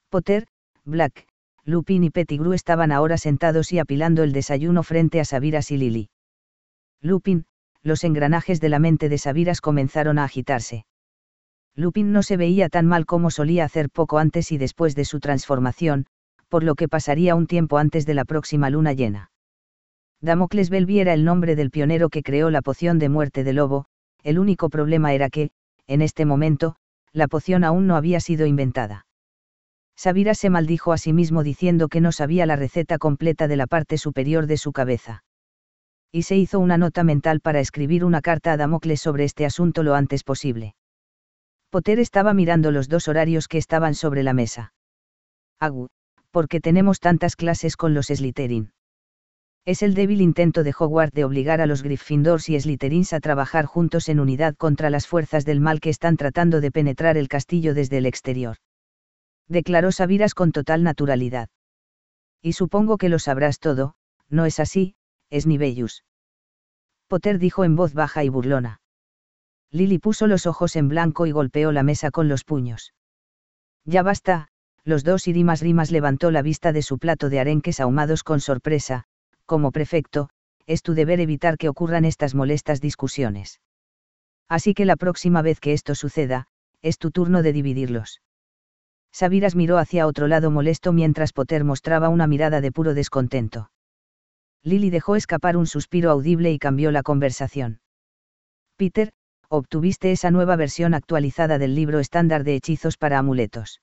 Potter, Black, Lupin y Pettigrew estaban ahora sentados y apilando el desayuno frente a Sabiras y Lily. Lupin, los engranajes de la mente de Sabiras comenzaron a agitarse. Lupin no se veía tan mal como solía hacer poco antes y después de su transformación, por lo que pasaría un tiempo antes de la próxima luna llena. Damocles Belvi era el nombre del pionero que creó la poción de muerte de lobo, el único problema era que, en este momento, la poción aún no había sido inventada. Sabira se maldijo a sí mismo diciendo que no sabía la receta completa de la parte superior de su cabeza. Y se hizo una nota mental para escribir una carta a Damocles sobre este asunto lo antes posible. Potter estaba mirando los dos horarios que estaban sobre la mesa. Agu, qué tenemos tantas clases con los Slytherin? Es el débil intento de Hogwarts de obligar a los Gryffindors y Slytherins a trabajar juntos en unidad contra las fuerzas del mal que están tratando de penetrar el castillo desde el exterior. Declaró Sabiras con total naturalidad. Y supongo que lo sabrás todo, no es así, es Potter dijo en voz baja y burlona. Lily puso los ojos en blanco y golpeó la mesa con los puños. Ya basta, los dos y Rimas Rimas levantó la vista de su plato de arenques ahumados con sorpresa, como prefecto, es tu deber evitar que ocurran estas molestas discusiones. Así que la próxima vez que esto suceda, es tu turno de dividirlos. Sabiras miró hacia otro lado molesto mientras Potter mostraba una mirada de puro descontento. Lily dejó escapar un suspiro audible y cambió la conversación. Peter, obtuviste esa nueva versión actualizada del libro estándar de hechizos para amuletos.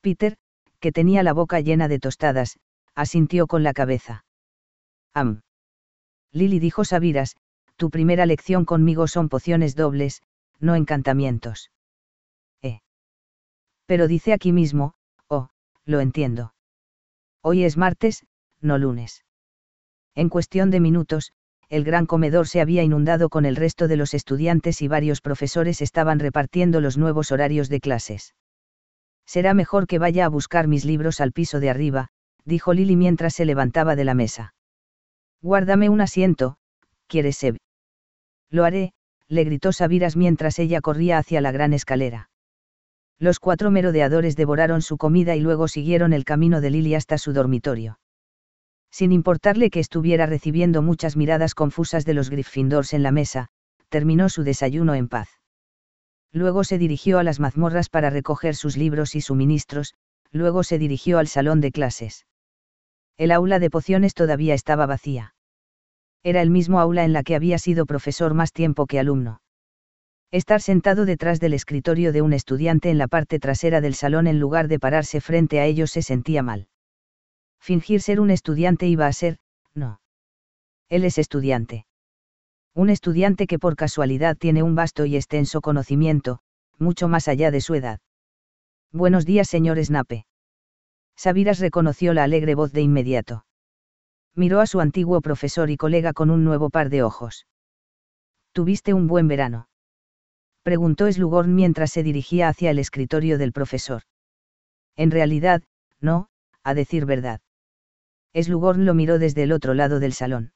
Peter, que tenía la boca llena de tostadas, asintió con la cabeza. Am. Lily dijo Sabiras, tu primera lección conmigo son pociones dobles, no encantamientos. Eh. Pero dice aquí mismo, oh, lo entiendo. Hoy es martes, no lunes. En cuestión de minutos, el gran comedor se había inundado con el resto de los estudiantes y varios profesores estaban repartiendo los nuevos horarios de clases. Será mejor que vaya a buscar mis libros al piso de arriba, dijo Lily mientras se levantaba de la mesa. Guárdame un asiento, ¿quieres Seb? Lo haré, le gritó Sabiras mientras ella corría hacia la gran escalera. Los cuatro merodeadores devoraron su comida y luego siguieron el camino de Lily hasta su dormitorio sin importarle que estuviera recibiendo muchas miradas confusas de los Gryffindors en la mesa, terminó su desayuno en paz. Luego se dirigió a las mazmorras para recoger sus libros y suministros, luego se dirigió al salón de clases. El aula de pociones todavía estaba vacía. Era el mismo aula en la que había sido profesor más tiempo que alumno. Estar sentado detrás del escritorio de un estudiante en la parte trasera del salón en lugar de pararse frente a ellos se sentía mal. Fingir ser un estudiante iba a ser, no. Él es estudiante. Un estudiante que por casualidad tiene un vasto y extenso conocimiento, mucho más allá de su edad. Buenos días, señor Snape. Sabiras reconoció la alegre voz de inmediato. Miró a su antiguo profesor y colega con un nuevo par de ojos. ¿Tuviste un buen verano? Preguntó Slugorn mientras se dirigía hacia el escritorio del profesor. En realidad, no, a decir verdad. Slugorn lo miró desde el otro lado del salón.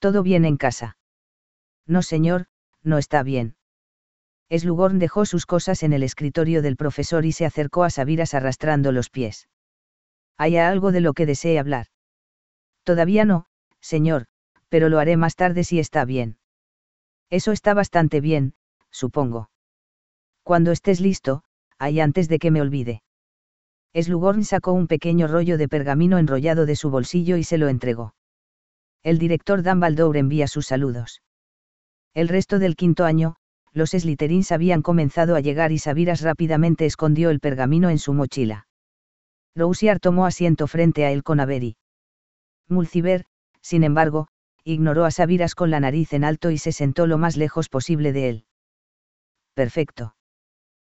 ¿Todo bien en casa? No, señor, no está bien. Slugorn dejó sus cosas en el escritorio del profesor y se acercó a Sabiras arrastrando los pies. ¿Hay algo de lo que desee hablar? Todavía no, señor, pero lo haré más tarde si está bien. Eso está bastante bien, supongo. Cuando estés listo, hay antes de que me olvide. Slugorn sacó un pequeño rollo de pergamino enrollado de su bolsillo y se lo entregó. El director Dan envía sus saludos. El resto del quinto año, los Slytherins habían comenzado a llegar y Sabiras rápidamente escondió el pergamino en su mochila. Rousiar tomó asiento frente a él con Avery. Mulciber, sin embargo, ignoró a Sabiras con la nariz en alto y se sentó lo más lejos posible de él. Perfecto.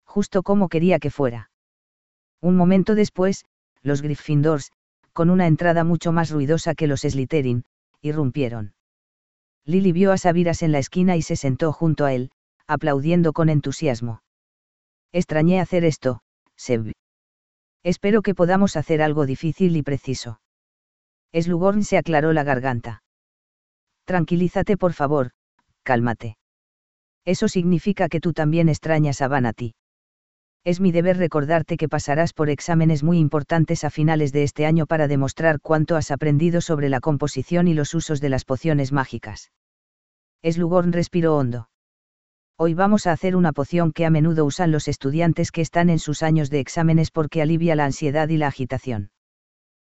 Justo como quería que fuera. Un momento después, los Gryffindors, con una entrada mucho más ruidosa que los Slytherin, irrumpieron. Lily vio a Sabiras en la esquina y se sentó junto a él, aplaudiendo con entusiasmo. Extrañé hacer esto, Seb. Espero que podamos hacer algo difícil y preciso. Slugorn se aclaró la garganta. Tranquilízate por favor, cálmate. Eso significa que tú también extrañas a Vanati es mi deber recordarte que pasarás por exámenes muy importantes a finales de este año para demostrar cuánto has aprendido sobre la composición y los usos de las pociones mágicas. Slugorn respiró hondo. Hoy vamos a hacer una poción que a menudo usan los estudiantes que están en sus años de exámenes porque alivia la ansiedad y la agitación.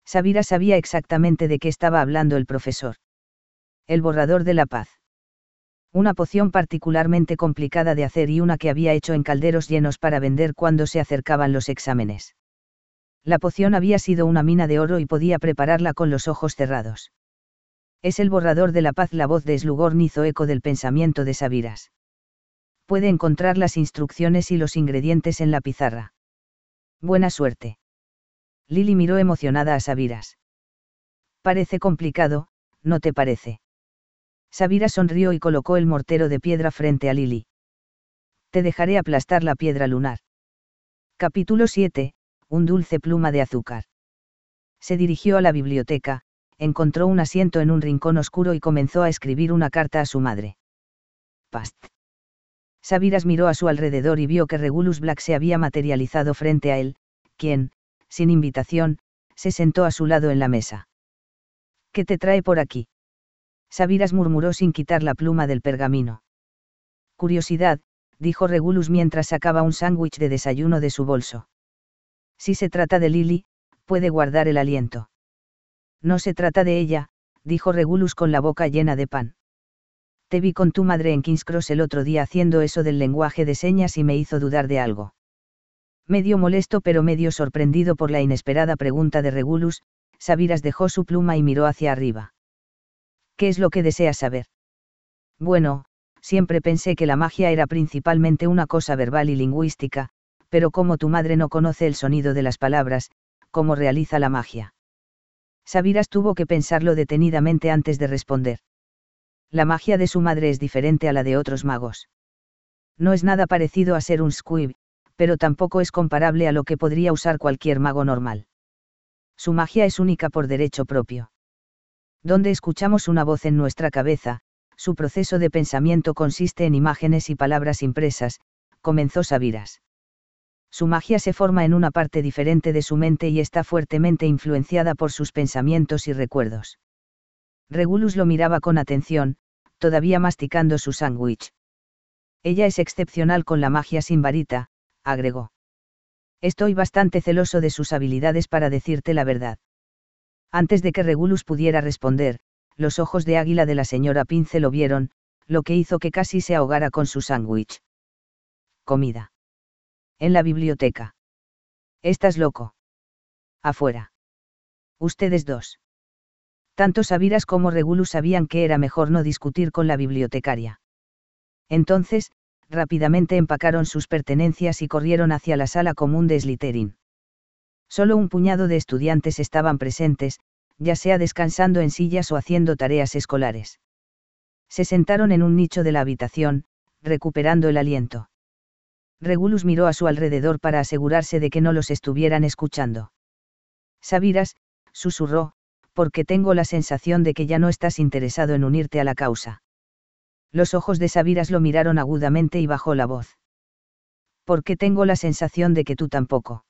Sabira sabía exactamente de qué estaba hablando el profesor. El borrador de la paz una poción particularmente complicada de hacer y una que había hecho en calderos llenos para vender cuando se acercaban los exámenes. La poción había sido una mina de oro y podía prepararla con los ojos cerrados. Es el borrador de la paz, la voz de Slugorn hizo eco del pensamiento de Sabiras. Puede encontrar las instrucciones y los ingredientes en la pizarra. Buena suerte. Lily miró emocionada a Sabiras. Parece complicado, ¿no te parece? Sabira sonrió y colocó el mortero de piedra frente a Lili. Te dejaré aplastar la piedra lunar. Capítulo 7. Un dulce pluma de azúcar. Se dirigió a la biblioteca, encontró un asiento en un rincón oscuro y comenzó a escribir una carta a su madre. Past. Sabiras miró a su alrededor y vio que Regulus Black se había materializado frente a él, quien, sin invitación, se sentó a su lado en la mesa. ¿Qué te trae por aquí? Sabiras murmuró sin quitar la pluma del pergamino. Curiosidad, dijo Regulus mientras sacaba un sándwich de desayuno de su bolso. Si se trata de Lily, puede guardar el aliento. No se trata de ella, dijo Regulus con la boca llena de pan. Te vi con tu madre en King's Cross el otro día haciendo eso del lenguaje de señas y me hizo dudar de algo. Medio molesto pero medio sorprendido por la inesperada pregunta de Regulus, Sabiras dejó su pluma y miró hacia arriba. ¿qué es lo que deseas saber? Bueno, siempre pensé que la magia era principalmente una cosa verbal y lingüística, pero como tu madre no conoce el sonido de las palabras, ¿cómo realiza la magia? Sabiras tuvo que pensarlo detenidamente antes de responder. La magia de su madre es diferente a la de otros magos. No es nada parecido a ser un squib, pero tampoco es comparable a lo que podría usar cualquier mago normal. Su magia es única por derecho propio donde escuchamos una voz en nuestra cabeza, su proceso de pensamiento consiste en imágenes y palabras impresas, comenzó Sabiras. Su magia se forma en una parte diferente de su mente y está fuertemente influenciada por sus pensamientos y recuerdos. Regulus lo miraba con atención, todavía masticando su sándwich. Ella es excepcional con la magia sin varita, agregó. Estoy bastante celoso de sus habilidades para decirte la verdad. Antes de que Regulus pudiera responder, los ojos de águila de la señora Pince lo vieron, lo que hizo que casi se ahogara con su sándwich. Comida. En la biblioteca. Estás loco. Afuera. Ustedes dos. Tanto Sabiras como Regulus sabían que era mejor no discutir con la bibliotecaria. Entonces, rápidamente empacaron sus pertenencias y corrieron hacia la sala común de Slytherin. Solo un puñado de estudiantes estaban presentes, ya sea descansando en sillas o haciendo tareas escolares. Se sentaron en un nicho de la habitación, recuperando el aliento. Regulus miró a su alrededor para asegurarse de que no los estuvieran escuchando. Sabiras, susurró, porque tengo la sensación de que ya no estás interesado en unirte a la causa. Los ojos de Sabiras lo miraron agudamente y bajó la voz. Porque tengo la sensación de que tú tampoco.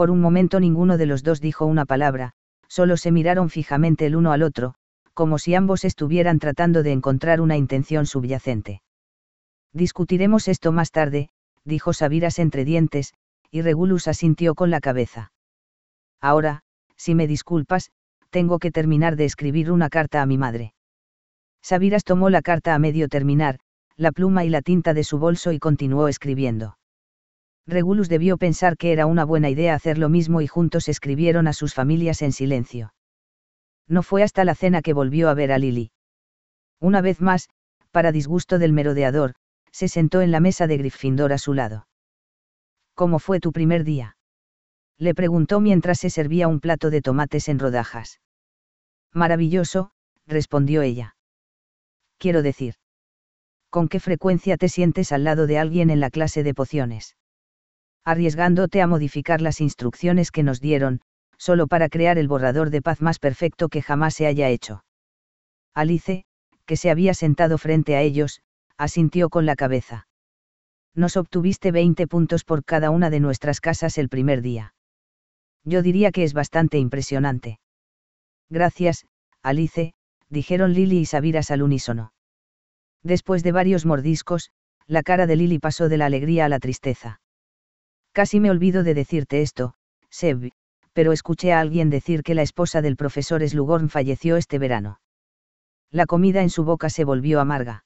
Por un momento ninguno de los dos dijo una palabra, solo se miraron fijamente el uno al otro, como si ambos estuvieran tratando de encontrar una intención subyacente. Discutiremos esto más tarde, dijo Sabiras entre dientes, y Regulus asintió con la cabeza. Ahora, si me disculpas, tengo que terminar de escribir una carta a mi madre. Saviras tomó la carta a medio terminar, la pluma y la tinta de su bolso y continuó escribiendo. Regulus debió pensar que era una buena idea hacer lo mismo y juntos escribieron a sus familias en silencio. No fue hasta la cena que volvió a ver a Lily. Una vez más, para disgusto del merodeador, se sentó en la mesa de Gryffindor a su lado. ¿Cómo fue tu primer día? Le preguntó mientras se servía un plato de tomates en rodajas. Maravilloso, respondió ella. Quiero decir. ¿Con qué frecuencia te sientes al lado de alguien en la clase de pociones? arriesgándote a modificar las instrucciones que nos dieron, solo para crear el borrador de paz más perfecto que jamás se haya hecho. Alice, que se había sentado frente a ellos, asintió con la cabeza. Nos obtuviste 20 puntos por cada una de nuestras casas el primer día. Yo diría que es bastante impresionante. Gracias, Alice, dijeron Lily y Sabiras al unísono. Después de varios mordiscos, la cara de Lily pasó de la alegría a la tristeza. Casi me olvido de decirte esto, Seb, pero escuché a alguien decir que la esposa del profesor Slugorn falleció este verano. La comida en su boca se volvió amarga.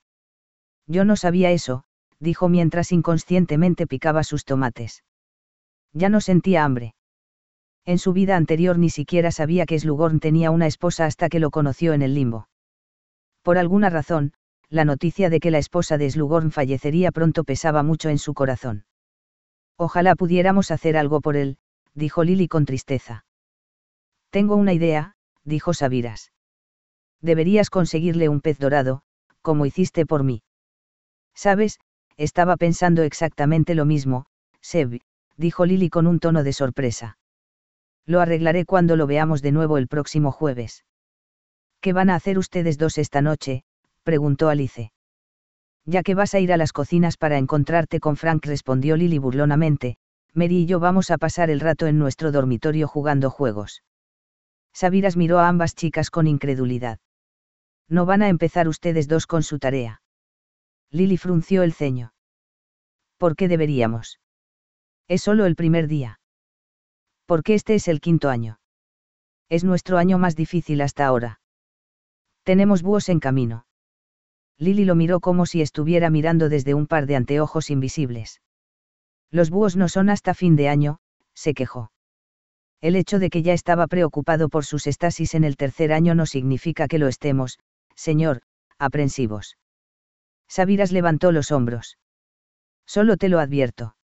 Yo no sabía eso, dijo mientras inconscientemente picaba sus tomates. Ya no sentía hambre. En su vida anterior ni siquiera sabía que Slugorn tenía una esposa hasta que lo conoció en el limbo. Por alguna razón, la noticia de que la esposa de Slugorn fallecería pronto pesaba mucho en su corazón. Ojalá pudiéramos hacer algo por él, dijo Lili con tristeza. Tengo una idea, dijo Sabiras. Deberías conseguirle un pez dorado, como hiciste por mí. Sabes, estaba pensando exactamente lo mismo, Seb, dijo Lili con un tono de sorpresa. Lo arreglaré cuando lo veamos de nuevo el próximo jueves. ¿Qué van a hacer ustedes dos esta noche? preguntó Alice. Ya que vas a ir a las cocinas para encontrarte con Frank, respondió Lily burlonamente, Mary y yo vamos a pasar el rato en nuestro dormitorio jugando juegos. Sabiras miró a ambas chicas con incredulidad. No van a empezar ustedes dos con su tarea. Lily frunció el ceño. ¿Por qué deberíamos? Es solo el primer día. Porque este es el quinto año. Es nuestro año más difícil hasta ahora. Tenemos búhos en camino. Lily lo miró como si estuviera mirando desde un par de anteojos invisibles. Los búhos no son hasta fin de año, se quejó. El hecho de que ya estaba preocupado por sus estasis en el tercer año no significa que lo estemos, señor, aprensivos. Sabiras levantó los hombros. Solo te lo advierto.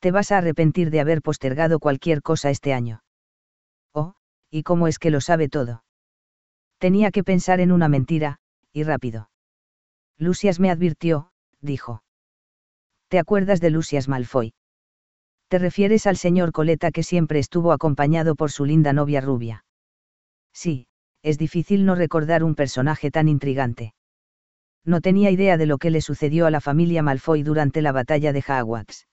Te vas a arrepentir de haber postergado cualquier cosa este año. Oh, ¿y cómo es que lo sabe todo? Tenía que pensar en una mentira, y rápido. Lucias me advirtió, dijo. ¿Te acuerdas de Lucias Malfoy? Te refieres al señor Coleta que siempre estuvo acompañado por su linda novia rubia. Sí, es difícil no recordar un personaje tan intrigante. No tenía idea de lo que le sucedió a la familia Malfoy durante la batalla de Hogwarts.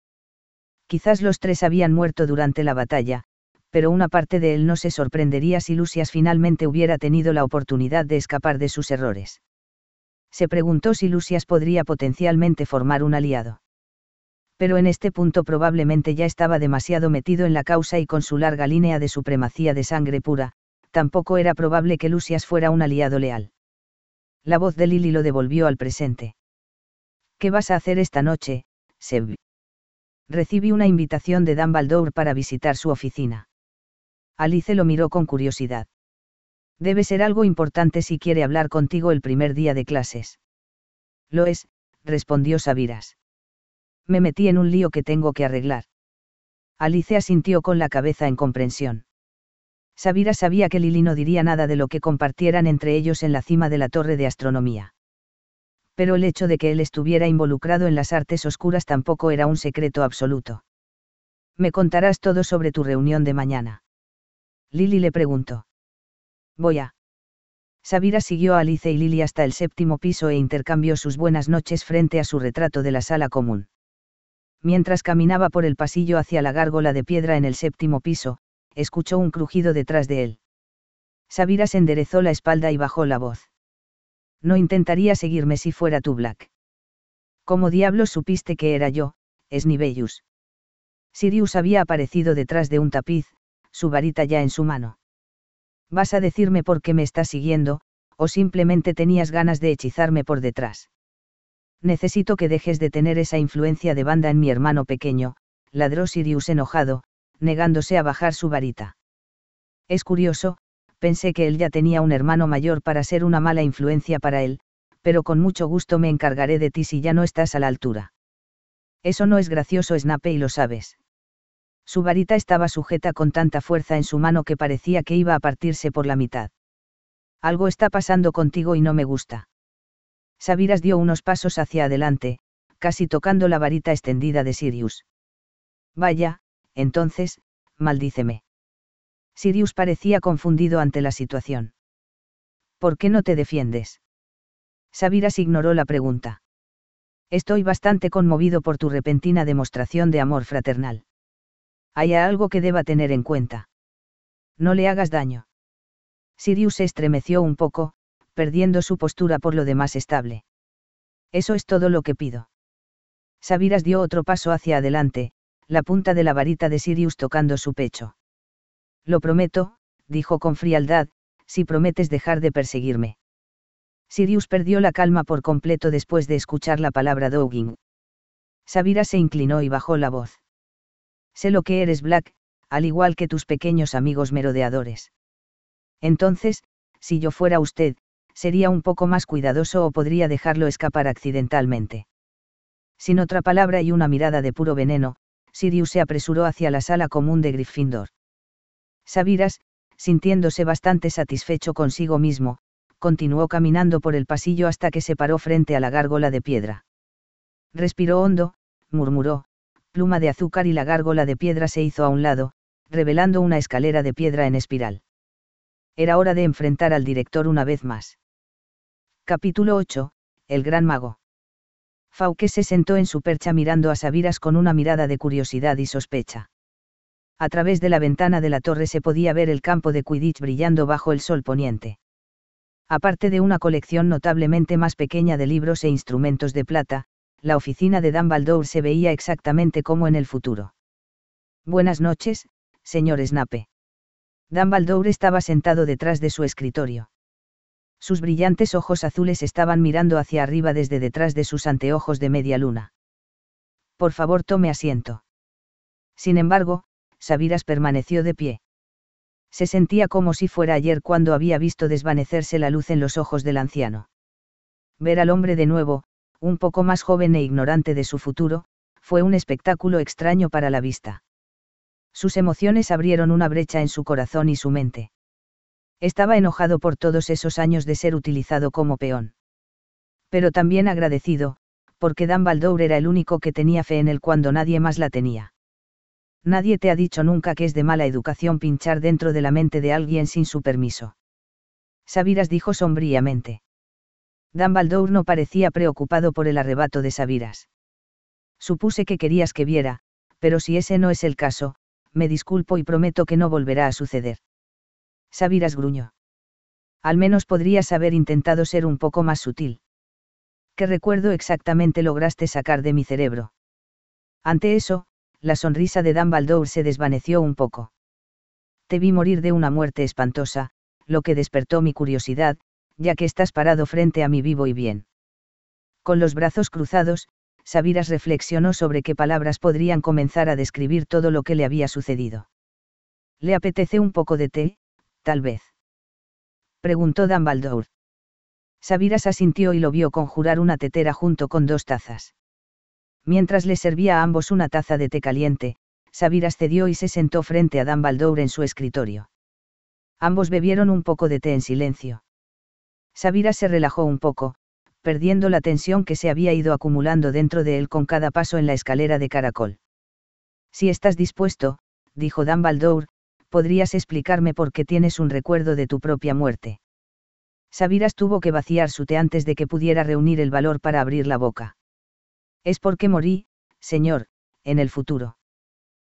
Quizás los tres habían muerto durante la batalla, pero una parte de él no se sorprendería si Lucias finalmente hubiera tenido la oportunidad de escapar de sus errores se preguntó si Lucias podría potencialmente formar un aliado. Pero en este punto probablemente ya estaba demasiado metido en la causa y con su larga línea de supremacía de sangre pura, tampoco era probable que Lucias fuera un aliado leal. La voz de Lily lo devolvió al presente. ¿Qué vas a hacer esta noche, Seb? Recibí una invitación de Dan para visitar su oficina. Alice lo miró con curiosidad. Debe ser algo importante si quiere hablar contigo el primer día de clases. Lo es, respondió Sabiras. Me metí en un lío que tengo que arreglar. Alice asintió con la cabeza en comprensión. Sabira sabía que Lili no diría nada de lo que compartieran entre ellos en la cima de la torre de astronomía. Pero el hecho de que él estuviera involucrado en las artes oscuras tampoco era un secreto absoluto. Me contarás todo sobre tu reunión de mañana. Lili le preguntó. Voy a. Sabira siguió a Alice y Lily hasta el séptimo piso e intercambió sus buenas noches frente a su retrato de la sala común. Mientras caminaba por el pasillo hacia la gárgola de piedra en el séptimo piso, escuchó un crujido detrás de él. Sabira se enderezó la espalda y bajó la voz. No intentaría seguirme si fuera tú, Black. ¿Cómo diablos supiste que era yo, Snibellus? Sirius había aparecido detrás de un tapiz, su varita ya en su mano. ¿Vas a decirme por qué me estás siguiendo, o simplemente tenías ganas de hechizarme por detrás? Necesito que dejes de tener esa influencia de banda en mi hermano pequeño, ladró Sirius enojado, negándose a bajar su varita. Es curioso, pensé que él ya tenía un hermano mayor para ser una mala influencia para él, pero con mucho gusto me encargaré de ti si ya no estás a la altura. Eso no es gracioso, Snape, y lo sabes. Su varita estaba sujeta con tanta fuerza en su mano que parecía que iba a partirse por la mitad. Algo está pasando contigo y no me gusta. Sabiras dio unos pasos hacia adelante, casi tocando la varita extendida de Sirius. Vaya, entonces, maldíceme. Sirius parecía confundido ante la situación. ¿Por qué no te defiendes? Sabiras ignoró la pregunta. Estoy bastante conmovido por tu repentina demostración de amor fraternal. Hay algo que deba tener en cuenta. No le hagas daño. Sirius se estremeció un poco, perdiendo su postura por lo demás estable. Eso es todo lo que pido. Sabiras dio otro paso hacia adelante, la punta de la varita de Sirius tocando su pecho. Lo prometo, dijo con frialdad, si prometes dejar de perseguirme. Sirius perdió la calma por completo después de escuchar la palabra Douging. Sabira se inclinó y bajó la voz. Sé lo que eres, Black, al igual que tus pequeños amigos merodeadores. Entonces, si yo fuera usted, sería un poco más cuidadoso o podría dejarlo escapar accidentalmente. Sin otra palabra y una mirada de puro veneno, Sirius se apresuró hacia la sala común de Gryffindor. Sabiras, sintiéndose bastante satisfecho consigo mismo, continuó caminando por el pasillo hasta que se paró frente a la gárgola de piedra. Respiró hondo, murmuró, pluma de azúcar y la gárgola de piedra se hizo a un lado, revelando una escalera de piedra en espiral. Era hora de enfrentar al director una vez más. Capítulo 8. El gran mago. Fauque se sentó en su percha mirando a Saviras con una mirada de curiosidad y sospecha. A través de la ventana de la torre se podía ver el campo de Quidditch brillando bajo el sol poniente. Aparte de una colección notablemente más pequeña de libros e instrumentos de plata, la oficina de Dumbledore se veía exactamente como en el futuro. Buenas noches, señor Snape. Dumbledore estaba sentado detrás de su escritorio. Sus brillantes ojos azules estaban mirando hacia arriba desde detrás de sus anteojos de media luna. Por favor, tome asiento. Sin embargo, Sabiras permaneció de pie. Se sentía como si fuera ayer cuando había visto desvanecerse la luz en los ojos del anciano. Ver al hombre de nuevo, un poco más joven e ignorante de su futuro, fue un espectáculo extraño para la vista. Sus emociones abrieron una brecha en su corazón y su mente. Estaba enojado por todos esos años de ser utilizado como peón. Pero también agradecido, porque Dan Baldour era el único que tenía fe en él cuando nadie más la tenía. Nadie te ha dicho nunca que es de mala educación pinchar dentro de la mente de alguien sin su permiso. Sabiras dijo sombríamente. Dumbledore no parecía preocupado por el arrebato de Sabiras. Supuse que querías que viera, pero si ese no es el caso, me disculpo y prometo que no volverá a suceder. Sabiras gruñó. Al menos podrías haber intentado ser un poco más sutil. ¿Qué recuerdo exactamente lograste sacar de mi cerebro? Ante eso, la sonrisa de Dan se desvaneció un poco. Te vi morir de una muerte espantosa, lo que despertó mi curiosidad, ya que estás parado frente a mí vivo y bien. Con los brazos cruzados, Sabiras reflexionó sobre qué palabras podrían comenzar a describir todo lo que le había sucedido. ¿Le apetece un poco de té, tal vez? Preguntó Dan Sabiras asintió y lo vio conjurar una tetera junto con dos tazas. Mientras le servía a ambos una taza de té caliente, Sabiras cedió y se sentó frente a Dan en su escritorio. Ambos bebieron un poco de té en silencio. Sabira se relajó un poco, perdiendo la tensión que se había ido acumulando dentro de él con cada paso en la escalera de caracol. Si estás dispuesto, dijo Dan podrías explicarme por qué tienes un recuerdo de tu propia muerte. Sabiras tuvo que vaciar su té antes de que pudiera reunir el valor para abrir la boca. Es porque morí, señor, en el futuro.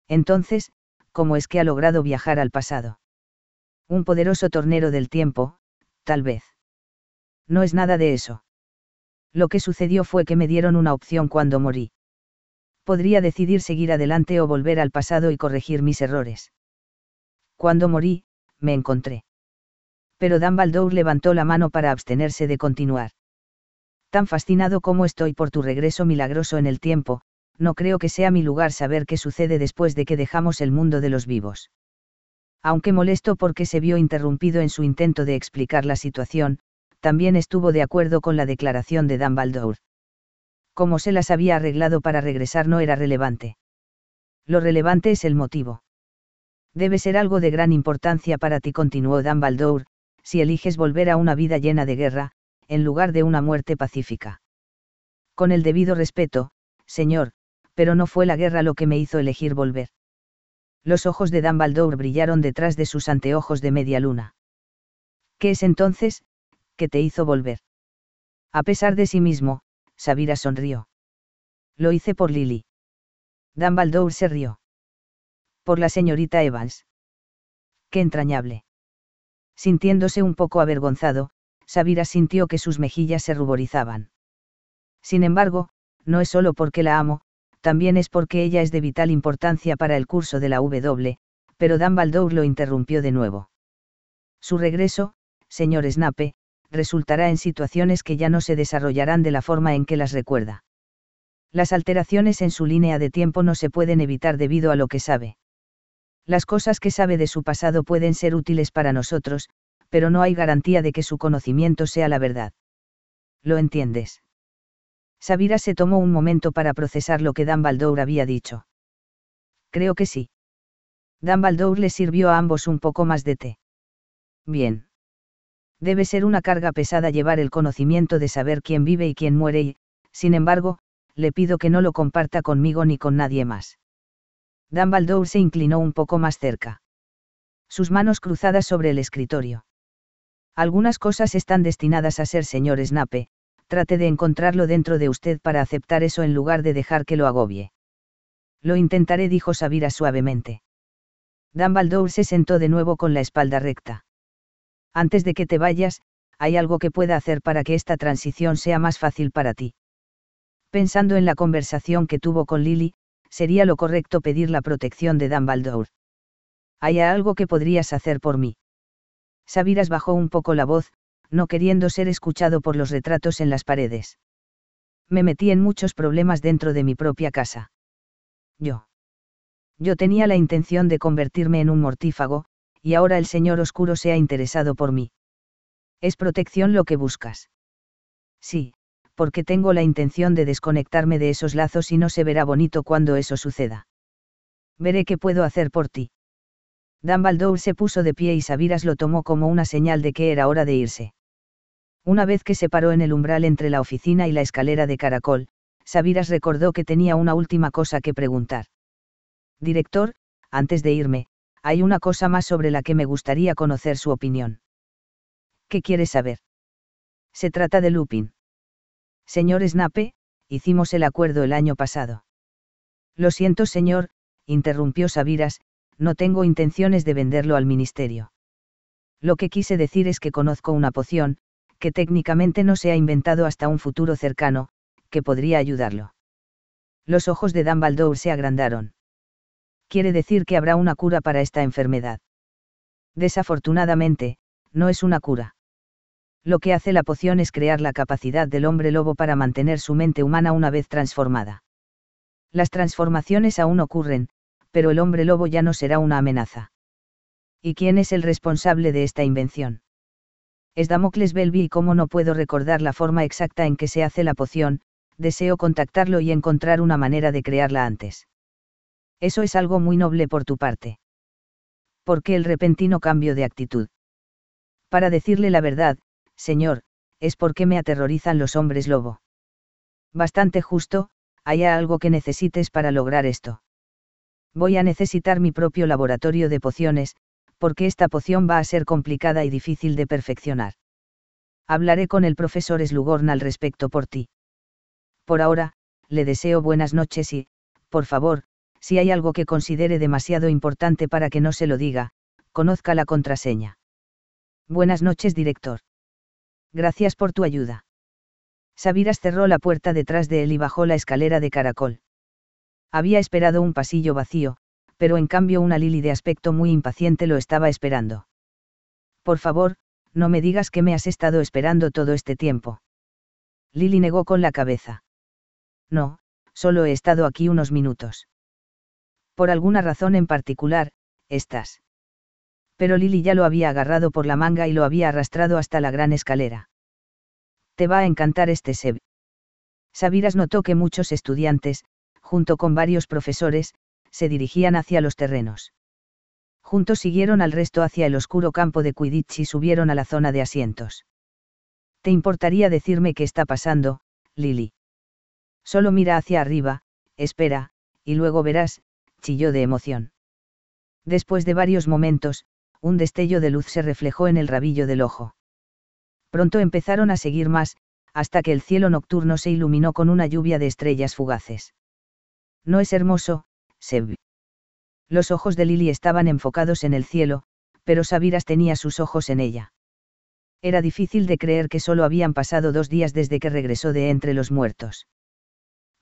Entonces, ¿cómo es que ha logrado viajar al pasado? Un poderoso tornero del tiempo, tal vez. No es nada de eso. Lo que sucedió fue que me dieron una opción cuando morí. Podría decidir seguir adelante o volver al pasado y corregir mis errores. Cuando morí, me encontré. Pero Dumbledore levantó la mano para abstenerse de continuar. Tan fascinado como estoy por tu regreso milagroso en el tiempo, no creo que sea mi lugar saber qué sucede después de que dejamos el mundo de los vivos. Aunque molesto porque se vio interrumpido en su intento de explicar la situación, también estuvo de acuerdo con la declaración de Dumbledore. Como se las había arreglado para regresar no era relevante. Lo relevante es el motivo. Debe ser algo de gran importancia para ti, continuó Dumbledore, si eliges volver a una vida llena de guerra, en lugar de una muerte pacífica. Con el debido respeto, señor, pero no fue la guerra lo que me hizo elegir volver. Los ojos de Dumbledore brillaron detrás de sus anteojos de media luna. ¿Qué es entonces? que te hizo volver. A pesar de sí mismo, Savira sonrió. Lo hice por Lily. Dan se rió. Por la señorita Evans. Qué entrañable. Sintiéndose un poco avergonzado, Savira sintió que sus mejillas se ruborizaban. Sin embargo, no es solo porque la amo, también es porque ella es de vital importancia para el curso de la W, pero Dan lo interrumpió de nuevo. Su regreso, señor Snape, resultará en situaciones que ya no se desarrollarán de la forma en que las recuerda. Las alteraciones en su línea de tiempo no se pueden evitar debido a lo que sabe. Las cosas que sabe de su pasado pueden ser útiles para nosotros, pero no hay garantía de que su conocimiento sea la verdad. ¿Lo entiendes? Sabira se tomó un momento para procesar lo que Dan había dicho. Creo que sí. Dan Baldour le sirvió a ambos un poco más de té. Bien debe ser una carga pesada llevar el conocimiento de saber quién vive y quién muere y, sin embargo, le pido que no lo comparta conmigo ni con nadie más. Dumbledore se inclinó un poco más cerca. Sus manos cruzadas sobre el escritorio. Algunas cosas están destinadas a ser señor Snape, trate de encontrarlo dentro de usted para aceptar eso en lugar de dejar que lo agobie. Lo intentaré, dijo Sabira suavemente. Dumbledore se sentó de nuevo con la espalda recta. Antes de que te vayas, hay algo que pueda hacer para que esta transición sea más fácil para ti. Pensando en la conversación que tuvo con Lily, sería lo correcto pedir la protección de Dumbledore. ¿Hay algo que podrías hacer por mí? Sabiras bajó un poco la voz, no queriendo ser escuchado por los retratos en las paredes. Me metí en muchos problemas dentro de mi propia casa. Yo. Yo tenía la intención de convertirme en un mortífago, y ahora el señor oscuro se ha interesado por mí. ¿Es protección lo que buscas? Sí, porque tengo la intención de desconectarme de esos lazos y no se verá bonito cuando eso suceda. Veré qué puedo hacer por ti. Dan se puso de pie y Sabiras lo tomó como una señal de que era hora de irse. Una vez que se paró en el umbral entre la oficina y la escalera de caracol, Saviras recordó que tenía una última cosa que preguntar. Director, antes de irme, hay una cosa más sobre la que me gustaría conocer su opinión. ¿Qué quiere saber? Se trata de Lupin. Señor Snape, hicimos el acuerdo el año pasado. Lo siento, señor, interrumpió Sabiras, no tengo intenciones de venderlo al ministerio. Lo que quise decir es que conozco una poción, que técnicamente no se ha inventado hasta un futuro cercano, que podría ayudarlo. Los ojos de Dumbledore se agrandaron quiere decir que habrá una cura para esta enfermedad. Desafortunadamente, no es una cura. Lo que hace la poción es crear la capacidad del hombre lobo para mantener su mente humana una vez transformada. Las transformaciones aún ocurren, pero el hombre lobo ya no será una amenaza. ¿Y quién es el responsable de esta invención? Es Damocles Belby y como no puedo recordar la forma exacta en que se hace la poción, deseo contactarlo y encontrar una manera de crearla antes. Eso es algo muy noble por tu parte. ¿Por qué el repentino cambio de actitud? Para decirle la verdad, señor, es porque me aterrorizan los hombres lobo. Bastante justo, hay algo que necesites para lograr esto. Voy a necesitar mi propio laboratorio de pociones, porque esta poción va a ser complicada y difícil de perfeccionar. Hablaré con el profesor Slugorn al respecto por ti. Por ahora, le deseo buenas noches y, por favor, si hay algo que considere demasiado importante para que no se lo diga, conozca la contraseña. Buenas noches, director. Gracias por tu ayuda. Sabiras cerró la puerta detrás de él y bajó la escalera de caracol. Había esperado un pasillo vacío, pero en cambio una Lili de aspecto muy impaciente lo estaba esperando. Por favor, no me digas que me has estado esperando todo este tiempo. Lili negó con la cabeza. No, solo he estado aquí unos minutos por alguna razón en particular, estás. Pero Lily ya lo había agarrado por la manga y lo había arrastrado hasta la gran escalera. Te va a encantar este SEB. Sabiras notó que muchos estudiantes, junto con varios profesores, se dirigían hacia los terrenos. Juntos siguieron al resto hacia el oscuro campo de Quidditch y subieron a la zona de asientos. ¿Te importaría decirme qué está pasando, Lily? Solo mira hacia arriba, espera, y luego verás, chilló de emoción. Después de varios momentos, un destello de luz se reflejó en el rabillo del ojo. Pronto empezaron a seguir más, hasta que el cielo nocturno se iluminó con una lluvia de estrellas fugaces. No es hermoso, vi. Los ojos de Lily estaban enfocados en el cielo, pero Sabiras tenía sus ojos en ella. Era difícil de creer que solo habían pasado dos días desde que regresó de entre los muertos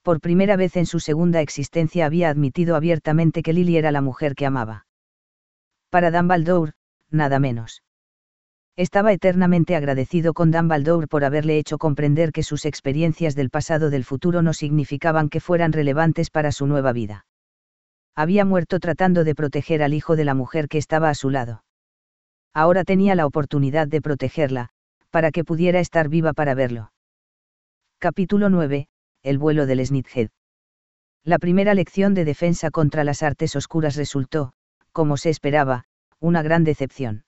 por primera vez en su segunda existencia había admitido abiertamente que Lily era la mujer que amaba. Para Dan nada menos. Estaba eternamente agradecido con Dan por haberle hecho comprender que sus experiencias del pasado del futuro no significaban que fueran relevantes para su nueva vida. Había muerto tratando de proteger al hijo de la mujer que estaba a su lado. Ahora tenía la oportunidad de protegerla, para que pudiera estar viva para verlo. Capítulo 9 el vuelo del Snithead. La primera lección de defensa contra las artes oscuras resultó, como se esperaba, una gran decepción.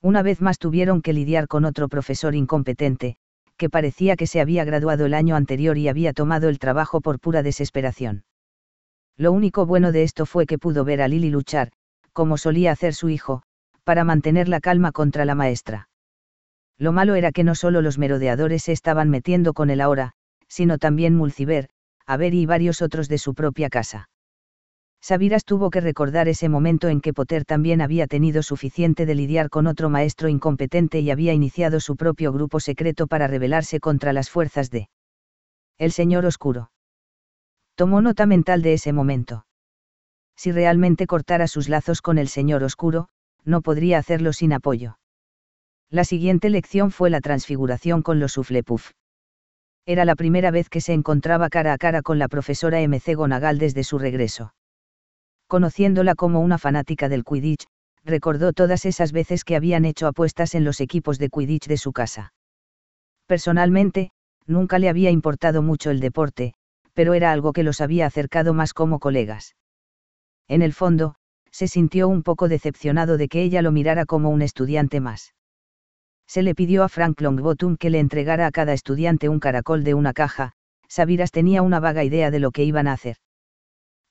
Una vez más tuvieron que lidiar con otro profesor incompetente, que parecía que se había graduado el año anterior y había tomado el trabajo por pura desesperación. Lo único bueno de esto fue que pudo ver a Lily luchar, como solía hacer su hijo, para mantener la calma contra la maestra. Lo malo era que no solo los merodeadores se estaban metiendo con él ahora, sino también Mulciber, Averi y varios otros de su propia casa. Sabiras tuvo que recordar ese momento en que Potter también había tenido suficiente de lidiar con otro maestro incompetente y había iniciado su propio grupo secreto para rebelarse contra las fuerzas de el Señor Oscuro. Tomó nota mental de ese momento. Si realmente cortara sus lazos con el Señor Oscuro, no podría hacerlo sin apoyo. La siguiente lección fue la transfiguración con los Uflepuff. Era la primera vez que se encontraba cara a cara con la profesora MC Gonagal desde su regreso. Conociéndola como una fanática del Quidditch, recordó todas esas veces que habían hecho apuestas en los equipos de Quidditch de su casa. Personalmente, nunca le había importado mucho el deporte, pero era algo que los había acercado más como colegas. En el fondo, se sintió un poco decepcionado de que ella lo mirara como un estudiante más. Se le pidió a Frank Longbottom que le entregara a cada estudiante un caracol de una caja, Sabiras tenía una vaga idea de lo que iban a hacer.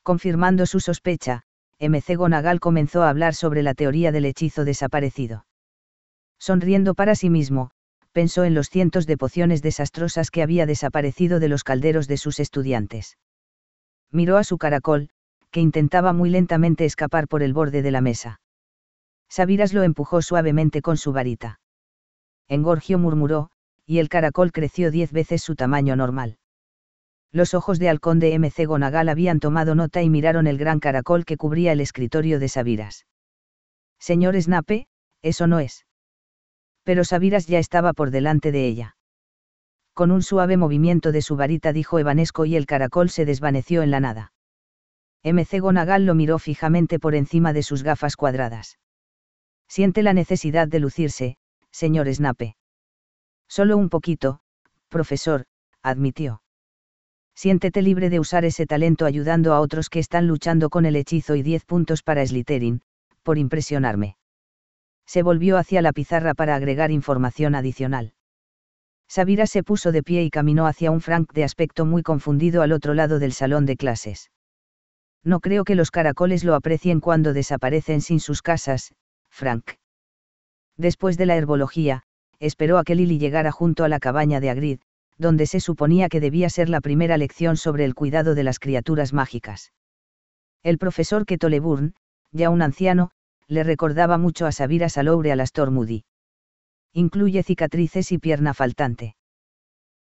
Confirmando su sospecha, MC Gonagal comenzó a hablar sobre la teoría del hechizo desaparecido. Sonriendo para sí mismo, pensó en los cientos de pociones desastrosas que había desaparecido de los calderos de sus estudiantes. Miró a su caracol, que intentaba muy lentamente escapar por el borde de la mesa. Sabiras lo empujó suavemente con su varita. Engorgio murmuró, y el caracol creció diez veces su tamaño normal. Los ojos de Alconde de MC Gonagal habían tomado nota y miraron el gran caracol que cubría el escritorio de Sabiras. Señor Snape, eso no es. Pero Saviras ya estaba por delante de ella. Con un suave movimiento de su varita dijo Evanesco y el caracol se desvaneció en la nada. MC Gonagal lo miró fijamente por encima de sus gafas cuadradas. Siente la necesidad de lucirse, señor Snape. Solo un poquito, profesor, admitió. Siéntete libre de usar ese talento ayudando a otros que están luchando con el hechizo y diez puntos para Slytherin, por impresionarme. Se volvió hacia la pizarra para agregar información adicional. Sabira se puso de pie y caminó hacia un Frank de aspecto muy confundido al otro lado del salón de clases. No creo que los caracoles lo aprecien cuando desaparecen sin sus casas, Frank. Después de la herbología, esperó a que Lily llegara junto a la cabaña de Agrid, donde se suponía que debía ser la primera lección sobre el cuidado de las criaturas mágicas. El profesor Ketoleburn, ya un anciano, le recordaba mucho a Sabira Salobre a Astor Moody. Incluye cicatrices y pierna faltante.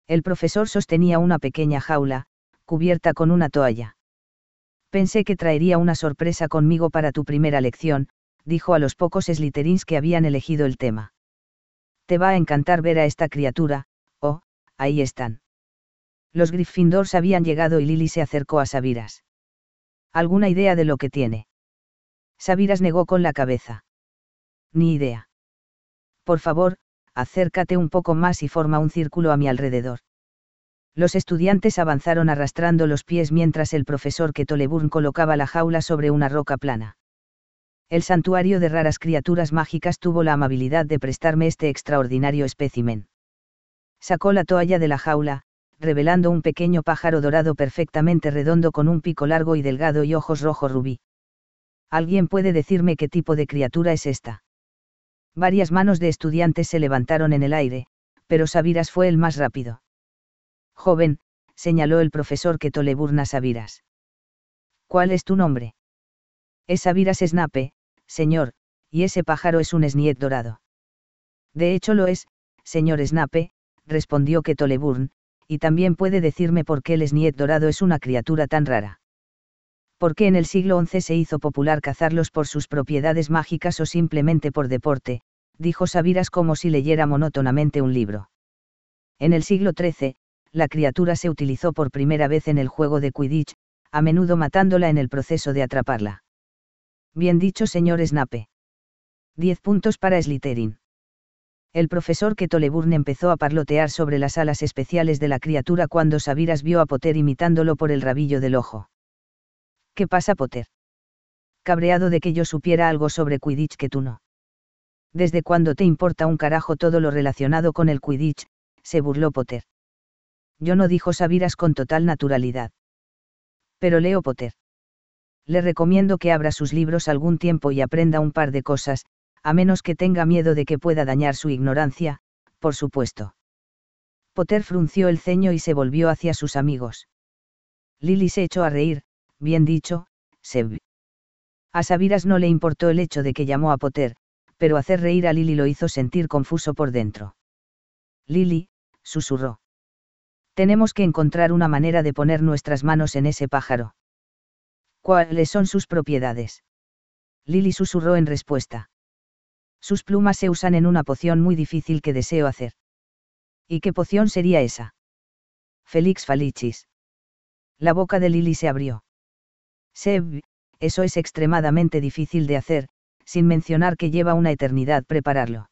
El profesor sostenía una pequeña jaula, cubierta con una toalla. Pensé que traería una sorpresa conmigo para tu primera lección, dijo a los pocos Slytherins que habían elegido el tema. Te va a encantar ver a esta criatura, oh, ahí están. Los Gryffindors habían llegado y Lily se acercó a Sabiras. ¿Alguna idea de lo que tiene? Saviras negó con la cabeza. Ni idea. Por favor, acércate un poco más y forma un círculo a mi alrededor. Los estudiantes avanzaron arrastrando los pies mientras el profesor Ketoleburn colocaba la jaula sobre una roca plana el santuario de raras criaturas mágicas tuvo la amabilidad de prestarme este extraordinario espécimen. Sacó la toalla de la jaula, revelando un pequeño pájaro dorado perfectamente redondo con un pico largo y delgado y ojos rojo rubí. ¿Alguien puede decirme qué tipo de criatura es esta? Varias manos de estudiantes se levantaron en el aire, pero Saviras fue el más rápido. Joven, señaló el profesor que toleburna Saviras. ¿Cuál es tu nombre? Es Saviras Snape, señor, y ese pájaro es un esniet dorado. De hecho lo es, señor Snape, respondió que y también puede decirme por qué el esniet dorado es una criatura tan rara. Porque en el siglo XI se hizo popular cazarlos por sus propiedades mágicas o simplemente por deporte, dijo Sabiras como si leyera monótonamente un libro. En el siglo XIII, la criatura se utilizó por primera vez en el juego de Quidditch, a menudo matándola en el proceso de atraparla. Bien dicho, señor Snape. Diez puntos para Slytherin. El profesor que empezó a parlotear sobre las alas especiales de la criatura cuando Sabiras vio a Potter imitándolo por el rabillo del ojo. ¿Qué pasa, Potter? Cabreado de que yo supiera algo sobre Quidditch que tú no. ¿Desde cuando te importa un carajo todo lo relacionado con el Quidditch? se burló Potter. Yo no dijo Sabiras con total naturalidad. Pero leo Potter le recomiendo que abra sus libros algún tiempo y aprenda un par de cosas, a menos que tenga miedo de que pueda dañar su ignorancia, por supuesto. Potter frunció el ceño y se volvió hacia sus amigos. Lily se echó a reír, bien dicho, Seb. A Sabiras no le importó el hecho de que llamó a Potter, pero hacer reír a Lily lo hizo sentir confuso por dentro. Lily, susurró. Tenemos que encontrar una manera de poner nuestras manos en ese pájaro. ¿Cuáles son sus propiedades? Lily susurró en respuesta. Sus plumas se usan en una poción muy difícil que deseo hacer. ¿Y qué poción sería esa? Félix Falichis. La boca de Lily se abrió. Seb, eso es extremadamente difícil de hacer, sin mencionar que lleva una eternidad prepararlo.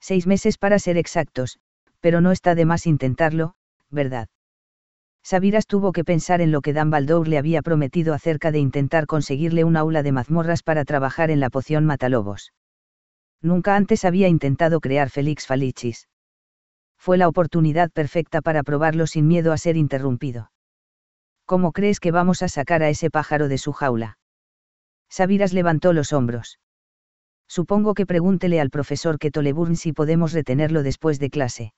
Seis meses para ser exactos, pero no está de más intentarlo, ¿verdad? Sabiras tuvo que pensar en lo que Dumbledore le había prometido acerca de intentar conseguirle un aula de mazmorras para trabajar en la poción matalobos. Nunca antes había intentado crear Félix Falichis. Fue la oportunidad perfecta para probarlo sin miedo a ser interrumpido. ¿Cómo crees que vamos a sacar a ese pájaro de su jaula? Sabiras levantó los hombros. Supongo que pregúntele al profesor Ketoleburn si podemos retenerlo después de clase.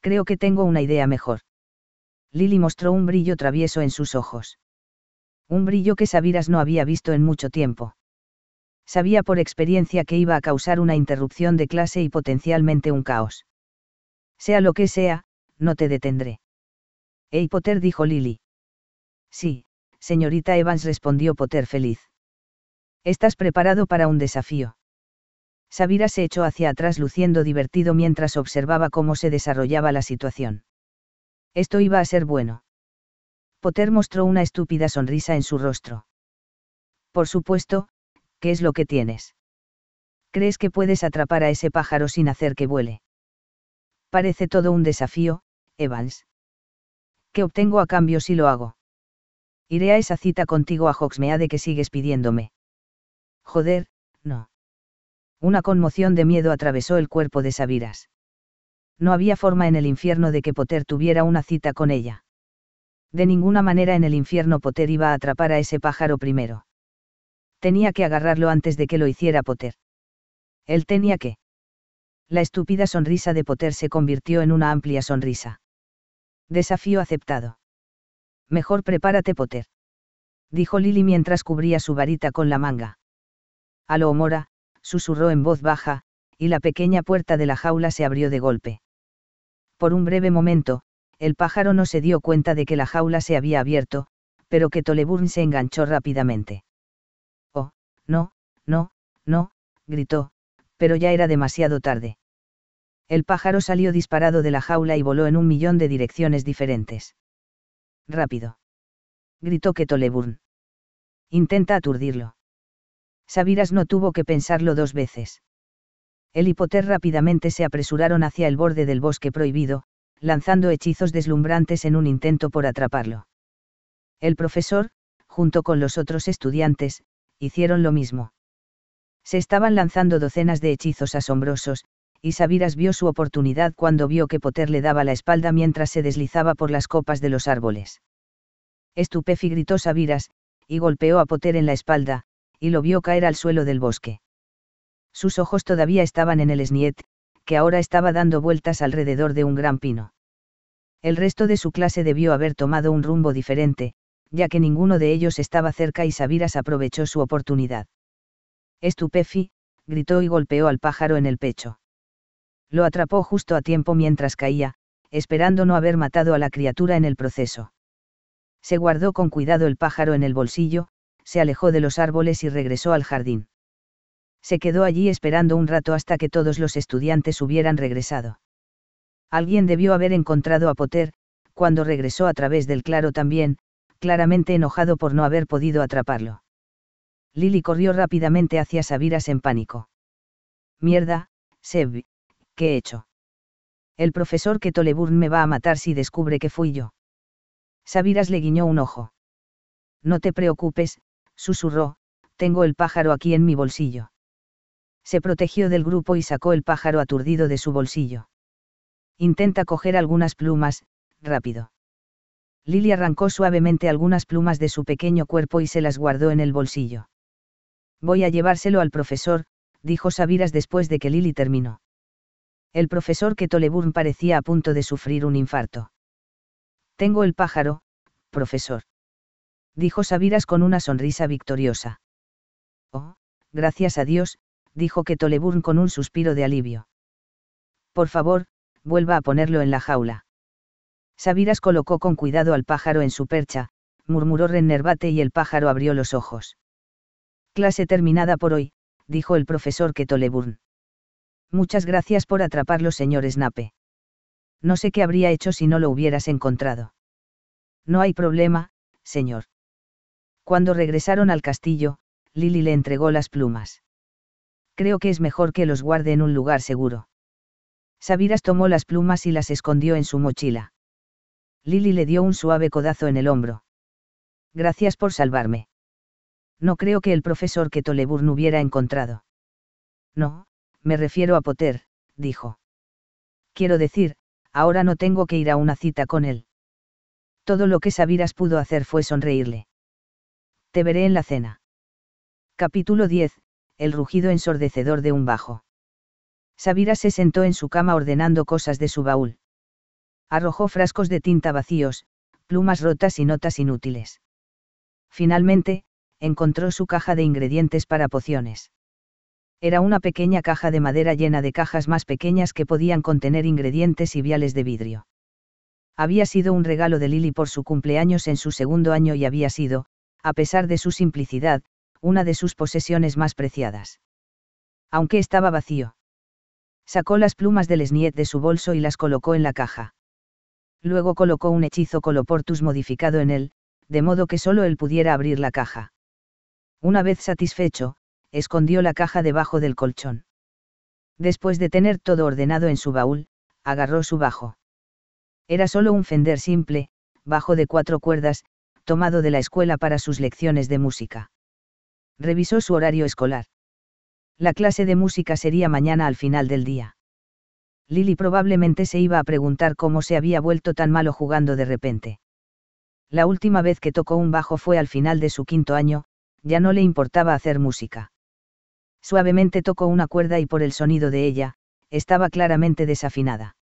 Creo que tengo una idea mejor. Lily mostró un brillo travieso en sus ojos. Un brillo que Sabiras no había visto en mucho tiempo. Sabía por experiencia que iba a causar una interrupción de clase y potencialmente un caos. Sea lo que sea, no te detendré. Hey Potter dijo Lily. Sí, señorita Evans respondió Potter feliz. ¿Estás preparado para un desafío? Saviras se echó hacia atrás luciendo divertido mientras observaba cómo se desarrollaba la situación. Esto iba a ser bueno. Potter mostró una estúpida sonrisa en su rostro. Por supuesto, ¿qué es lo que tienes? ¿Crees que puedes atrapar a ese pájaro sin hacer que vuele? Parece todo un desafío, Evans. ¿Qué obtengo a cambio si lo hago? Iré a esa cita contigo a de que sigues pidiéndome. Joder, no. Una conmoción de miedo atravesó el cuerpo de Sabiras. No había forma en el infierno de que Potter tuviera una cita con ella. De ninguna manera en el infierno Potter iba a atrapar a ese pájaro primero. Tenía que agarrarlo antes de que lo hiciera Potter. Él tenía que. La estúpida sonrisa de Potter se convirtió en una amplia sonrisa. Desafío aceptado. Mejor prepárate Potter. Dijo Lily mientras cubría su varita con la manga. A lo Mora, susurró en voz baja, y la pequeña puerta de la jaula se abrió de golpe. Por un breve momento, el pájaro no se dio cuenta de que la jaula se había abierto, pero que Toleburn se enganchó rápidamente. Oh, no, no, no, gritó, pero ya era demasiado tarde. El pájaro salió disparado de la jaula y voló en un millón de direcciones diferentes. Rápido. Gritó que Intenta aturdirlo. Sabiras no tuvo que pensarlo dos veces. Él y rápidamente se apresuraron hacia el borde del bosque prohibido, lanzando hechizos deslumbrantes en un intento por atraparlo. El profesor, junto con los otros estudiantes, hicieron lo mismo. Se estaban lanzando docenas de hechizos asombrosos, y Sabiras vio su oportunidad cuando vio que Potter le daba la espalda mientras se deslizaba por las copas de los árboles. Estupefi gritó Sabiras, y golpeó a Potter en la espalda, y lo vio caer al suelo del bosque. Sus ojos todavía estaban en el Sniet, que ahora estaba dando vueltas alrededor de un gran pino. El resto de su clase debió haber tomado un rumbo diferente, ya que ninguno de ellos estaba cerca y Sabiras aprovechó su oportunidad. Estupefi, gritó y golpeó al pájaro en el pecho. Lo atrapó justo a tiempo mientras caía, esperando no haber matado a la criatura en el proceso. Se guardó con cuidado el pájaro en el bolsillo, se alejó de los árboles y regresó al jardín se quedó allí esperando un rato hasta que todos los estudiantes hubieran regresado. Alguien debió haber encontrado a Potter, cuando regresó a través del claro también, claramente enojado por no haber podido atraparlo. Lily corrió rápidamente hacia Saviras en pánico. Mierda, Seb, ¿qué he hecho? El profesor que me va a matar si descubre que fui yo. Saviras le guiñó un ojo. No te preocupes, susurró, tengo el pájaro aquí en mi bolsillo se protegió del grupo y sacó el pájaro aturdido de su bolsillo. Intenta coger algunas plumas, rápido. Lily arrancó suavemente algunas plumas de su pequeño cuerpo y se las guardó en el bolsillo. Voy a llevárselo al profesor, dijo Saviras después de que Lily terminó. El profesor que parecía a punto de sufrir un infarto. Tengo el pájaro, profesor. Dijo Saviras con una sonrisa victoriosa. Oh, gracias a Dios, dijo que Toleburn con un suspiro de alivio. Por favor, vuelva a ponerlo en la jaula. Sabiras colocó con cuidado al pájaro en su percha, murmuró Rennerbate y el pájaro abrió los ojos. Clase terminada por hoy, dijo el profesor que Muchas gracias por atraparlo, señor Snape. No sé qué habría hecho si no lo hubieras encontrado. No hay problema, señor. Cuando regresaron al castillo, Lily le entregó las plumas creo que es mejor que los guarde en un lugar seguro. Sabiras tomó las plumas y las escondió en su mochila. Lily le dio un suave codazo en el hombro. Gracias por salvarme. No creo que el profesor que Toleburn hubiera encontrado. No, me refiero a Potter, dijo. Quiero decir, ahora no tengo que ir a una cita con él. Todo lo que Sabiras pudo hacer fue sonreírle. Te veré en la cena. Capítulo 10 el rugido ensordecedor de un bajo. Sabira se sentó en su cama ordenando cosas de su baúl. Arrojó frascos de tinta vacíos, plumas rotas y notas inútiles. Finalmente, encontró su caja de ingredientes para pociones. Era una pequeña caja de madera llena de cajas más pequeñas que podían contener ingredientes y viales de vidrio. Había sido un regalo de Lily por su cumpleaños en su segundo año y había sido, a pesar de su simplicidad, una de sus posesiones más preciadas. Aunque estaba vacío. Sacó las plumas del esniet de su bolso y las colocó en la caja. Luego colocó un hechizo coloportus modificado en él, de modo que solo él pudiera abrir la caja. Una vez satisfecho, escondió la caja debajo del colchón. Después de tener todo ordenado en su baúl, agarró su bajo. Era solo un Fender simple, bajo de cuatro cuerdas, tomado de la escuela para sus lecciones de música. Revisó su horario escolar. La clase de música sería mañana al final del día. Lily probablemente se iba a preguntar cómo se había vuelto tan malo jugando de repente. La última vez que tocó un bajo fue al final de su quinto año, ya no le importaba hacer música. Suavemente tocó una cuerda y por el sonido de ella, estaba claramente desafinada.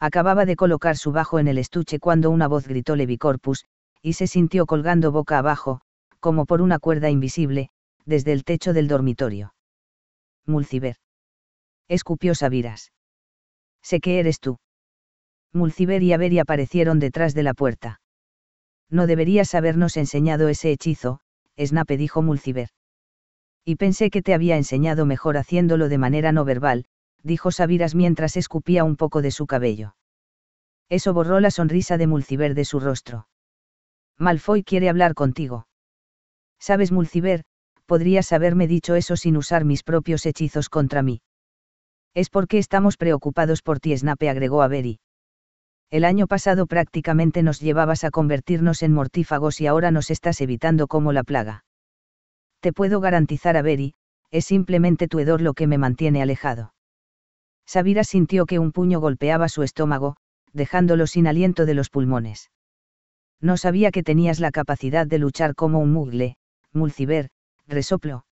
Acababa de colocar su bajo en el estuche cuando una voz gritó Levicorpus, y se sintió colgando boca abajo, como por una cuerda invisible, desde el techo del dormitorio. Mulciber. Escupió Sabiras. Sé que eres tú. Mulciber y Avery aparecieron detrás de la puerta. No deberías habernos enseñado ese hechizo, Snape dijo Mulciber. Y pensé que te había enseñado mejor haciéndolo de manera no verbal, dijo Sabiras mientras escupía un poco de su cabello. Eso borró la sonrisa de Mulciber de su rostro. Malfoy quiere hablar contigo. Sabes, Mulciber, podrías haberme dicho eso sin usar mis propios hechizos contra mí. Es porque estamos preocupados por ti, Snape agregó a Berry. El año pasado prácticamente nos llevabas a convertirnos en mortífagos y ahora nos estás evitando como la plaga. Te puedo garantizar a Berry, es simplemente tu hedor lo que me mantiene alejado. Sabira sintió que un puño golpeaba su estómago, dejándolo sin aliento de los pulmones. No sabía que tenías la capacidad de luchar como un mugle, Mulciber, resopló.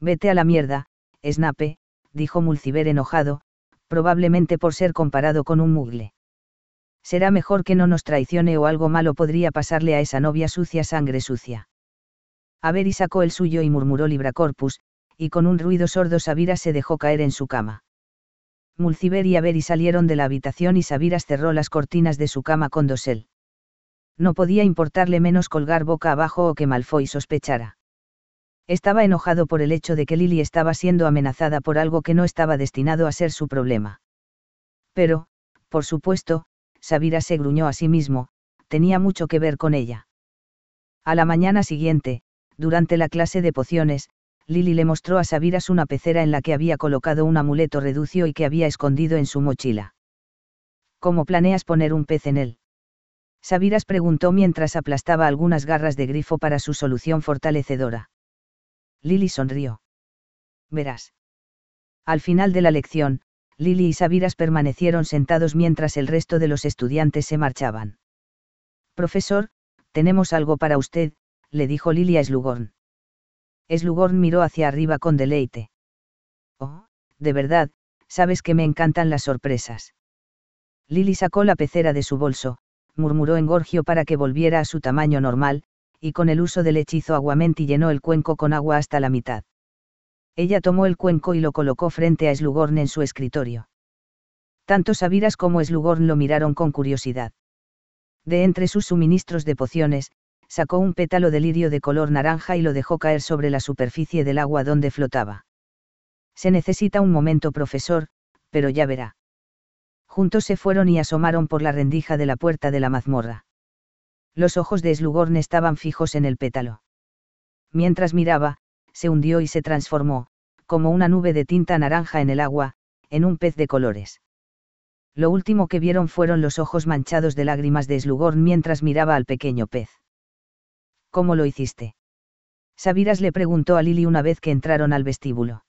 Vete a la mierda, Snape, dijo Mulciber enojado, probablemente por ser comparado con un mugle. Será mejor que no nos traicione o algo malo podría pasarle a esa novia sucia sangre sucia. Avery sacó el suyo y murmuró Libracorpus, y con un ruido sordo Sabira se dejó caer en su cama. Mulciber y Avery salieron de la habitación y Sabira cerró las cortinas de su cama con dosel no podía importarle menos colgar boca abajo o que Malfoy sospechara. Estaba enojado por el hecho de que Lily estaba siendo amenazada por algo que no estaba destinado a ser su problema. Pero, por supuesto, Sabira se gruñó a sí mismo, tenía mucho que ver con ella. A la mañana siguiente, durante la clase de pociones, Lily le mostró a Sabiras una pecera en la que había colocado un amuleto reducido y que había escondido en su mochila. ¿Cómo planeas poner un pez en él? Sabiras preguntó mientras aplastaba algunas garras de grifo para su solución fortalecedora. Lily sonrió. Verás. Al final de la lección, Lily y Sabiras permanecieron sentados mientras el resto de los estudiantes se marchaban. Profesor, tenemos algo para usted, le dijo Lily a Slugorn. Slugorn miró hacia arriba con deleite. Oh, de verdad, sabes que me encantan las sorpresas. Lily sacó la pecera de su bolso, murmuró Engorgio para que volviera a su tamaño normal, y con el uso del hechizo Aguamenti llenó el cuenco con agua hasta la mitad. Ella tomó el cuenco y lo colocó frente a Slugorn en su escritorio. Tanto Sabiras como Slugorn lo miraron con curiosidad. De entre sus suministros de pociones, sacó un pétalo de lirio de color naranja y lo dejó caer sobre la superficie del agua donde flotaba. Se necesita un momento, profesor, pero ya verá. Juntos se fueron y asomaron por la rendija de la puerta de la mazmorra. Los ojos de Slugorn estaban fijos en el pétalo. Mientras miraba, se hundió y se transformó, como una nube de tinta naranja en el agua, en un pez de colores. Lo último que vieron fueron los ojos manchados de lágrimas de Slugorn mientras miraba al pequeño pez. ¿Cómo lo hiciste? Sabiras le preguntó a Lily una vez que entraron al vestíbulo.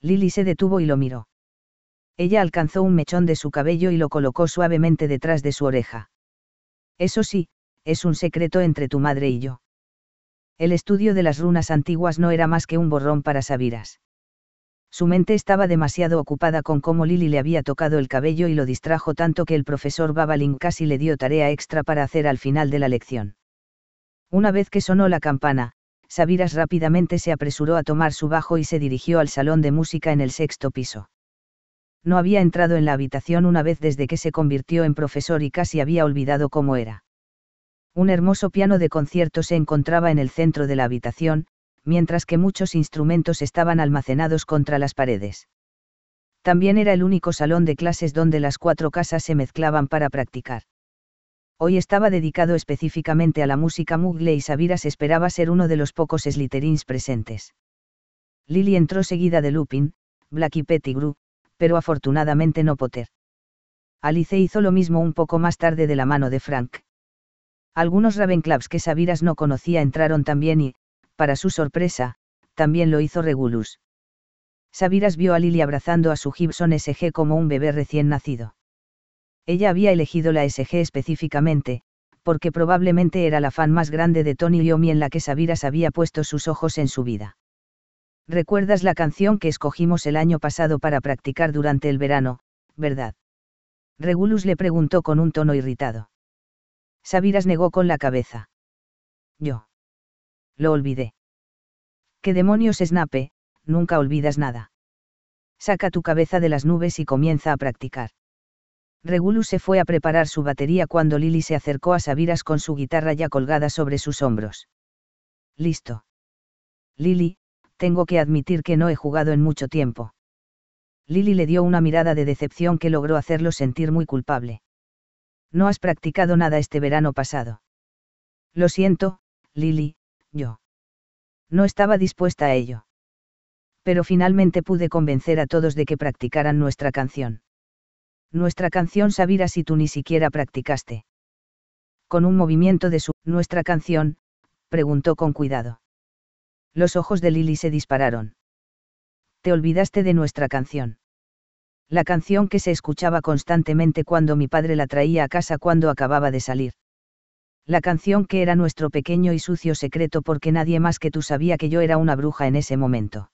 Lily se detuvo y lo miró. Ella alcanzó un mechón de su cabello y lo colocó suavemente detrás de su oreja. Eso sí, es un secreto entre tu madre y yo. El estudio de las runas antiguas no era más que un borrón para Sabiras. Su mente estaba demasiado ocupada con cómo Lily le había tocado el cabello y lo distrajo tanto que el profesor Babalin casi le dio tarea extra para hacer al final de la lección. Una vez que sonó la campana, Sabiras rápidamente se apresuró a tomar su bajo y se dirigió al salón de música en el sexto piso no había entrado en la habitación una vez desde que se convirtió en profesor y casi había olvidado cómo era. Un hermoso piano de concierto se encontraba en el centro de la habitación, mientras que muchos instrumentos estaban almacenados contra las paredes. También era el único salón de clases donde las cuatro casas se mezclaban para practicar. Hoy estaba dedicado específicamente a la música mugle y Sabiras esperaba ser uno de los pocos Slytherins presentes. Lily entró seguida de Lupin, Blacky Pettigrew, pero afortunadamente no Potter. Alice hizo lo mismo un poco más tarde de la mano de Frank. Algunos Ravenclaws que Sabiras no conocía entraron también y, para su sorpresa, también lo hizo Regulus. Sabiras vio a Lily abrazando a su Gibson SG como un bebé recién nacido. Ella había elegido la SG específicamente, porque probablemente era la fan más grande de Tony Yomi en la que Sabiras había puesto sus ojos en su vida. Recuerdas la canción que escogimos el año pasado para practicar durante el verano, ¿verdad? Regulus le preguntó con un tono irritado. Sabiras negó con la cabeza. Yo. Lo olvidé. ¿Qué demonios Snape? Nunca olvidas nada. Saca tu cabeza de las nubes y comienza a practicar. Regulus se fue a preparar su batería cuando Lily se acercó a Sabiras con su guitarra ya colgada sobre sus hombros. Listo. Lily, tengo que admitir que no he jugado en mucho tiempo. Lily le dio una mirada de decepción que logró hacerlo sentir muy culpable. No has practicado nada este verano pasado. Lo siento, Lily, yo. No estaba dispuesta a ello. Pero finalmente pude convencer a todos de que practicaran nuestra canción. Nuestra canción Sabira si tú ni siquiera practicaste. Con un movimiento de su... Nuestra canción, preguntó con cuidado. Los ojos de Lily se dispararon. Te olvidaste de nuestra canción. La canción que se escuchaba constantemente cuando mi padre la traía a casa cuando acababa de salir. La canción que era nuestro pequeño y sucio secreto porque nadie más que tú sabía que yo era una bruja en ese momento.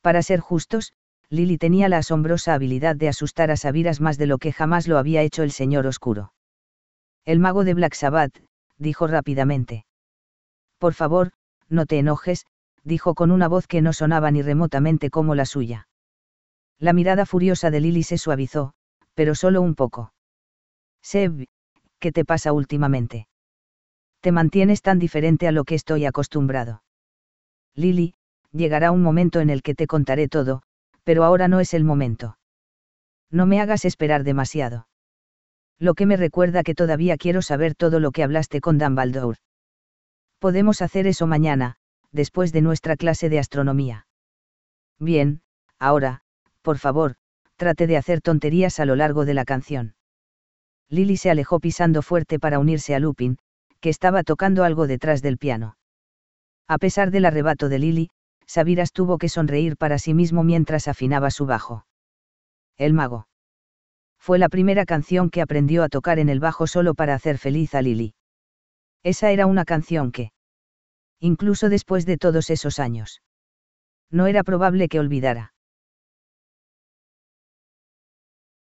Para ser justos, Lily tenía la asombrosa habilidad de asustar a Sabiras más de lo que jamás lo había hecho el señor oscuro. El mago de Black Sabbath, dijo rápidamente. Por favor, no te enojes, dijo con una voz que no sonaba ni remotamente como la suya. La mirada furiosa de Lily se suavizó, pero solo un poco. Seb, ¿qué te pasa últimamente? Te mantienes tan diferente a lo que estoy acostumbrado. Lily, llegará un momento en el que te contaré todo, pero ahora no es el momento. No me hagas esperar demasiado. Lo que me recuerda que todavía quiero saber todo lo que hablaste con Dumbledore» podemos hacer eso mañana, después de nuestra clase de astronomía. Bien, ahora, por favor, trate de hacer tonterías a lo largo de la canción. Lily se alejó pisando fuerte para unirse a Lupin, que estaba tocando algo detrás del piano. A pesar del arrebato de Lily, Sabiras tuvo que sonreír para sí mismo mientras afinaba su bajo. El mago. Fue la primera canción que aprendió a tocar en el bajo solo para hacer feliz a Lily. Esa era una canción que, incluso después de todos esos años, no era probable que olvidara.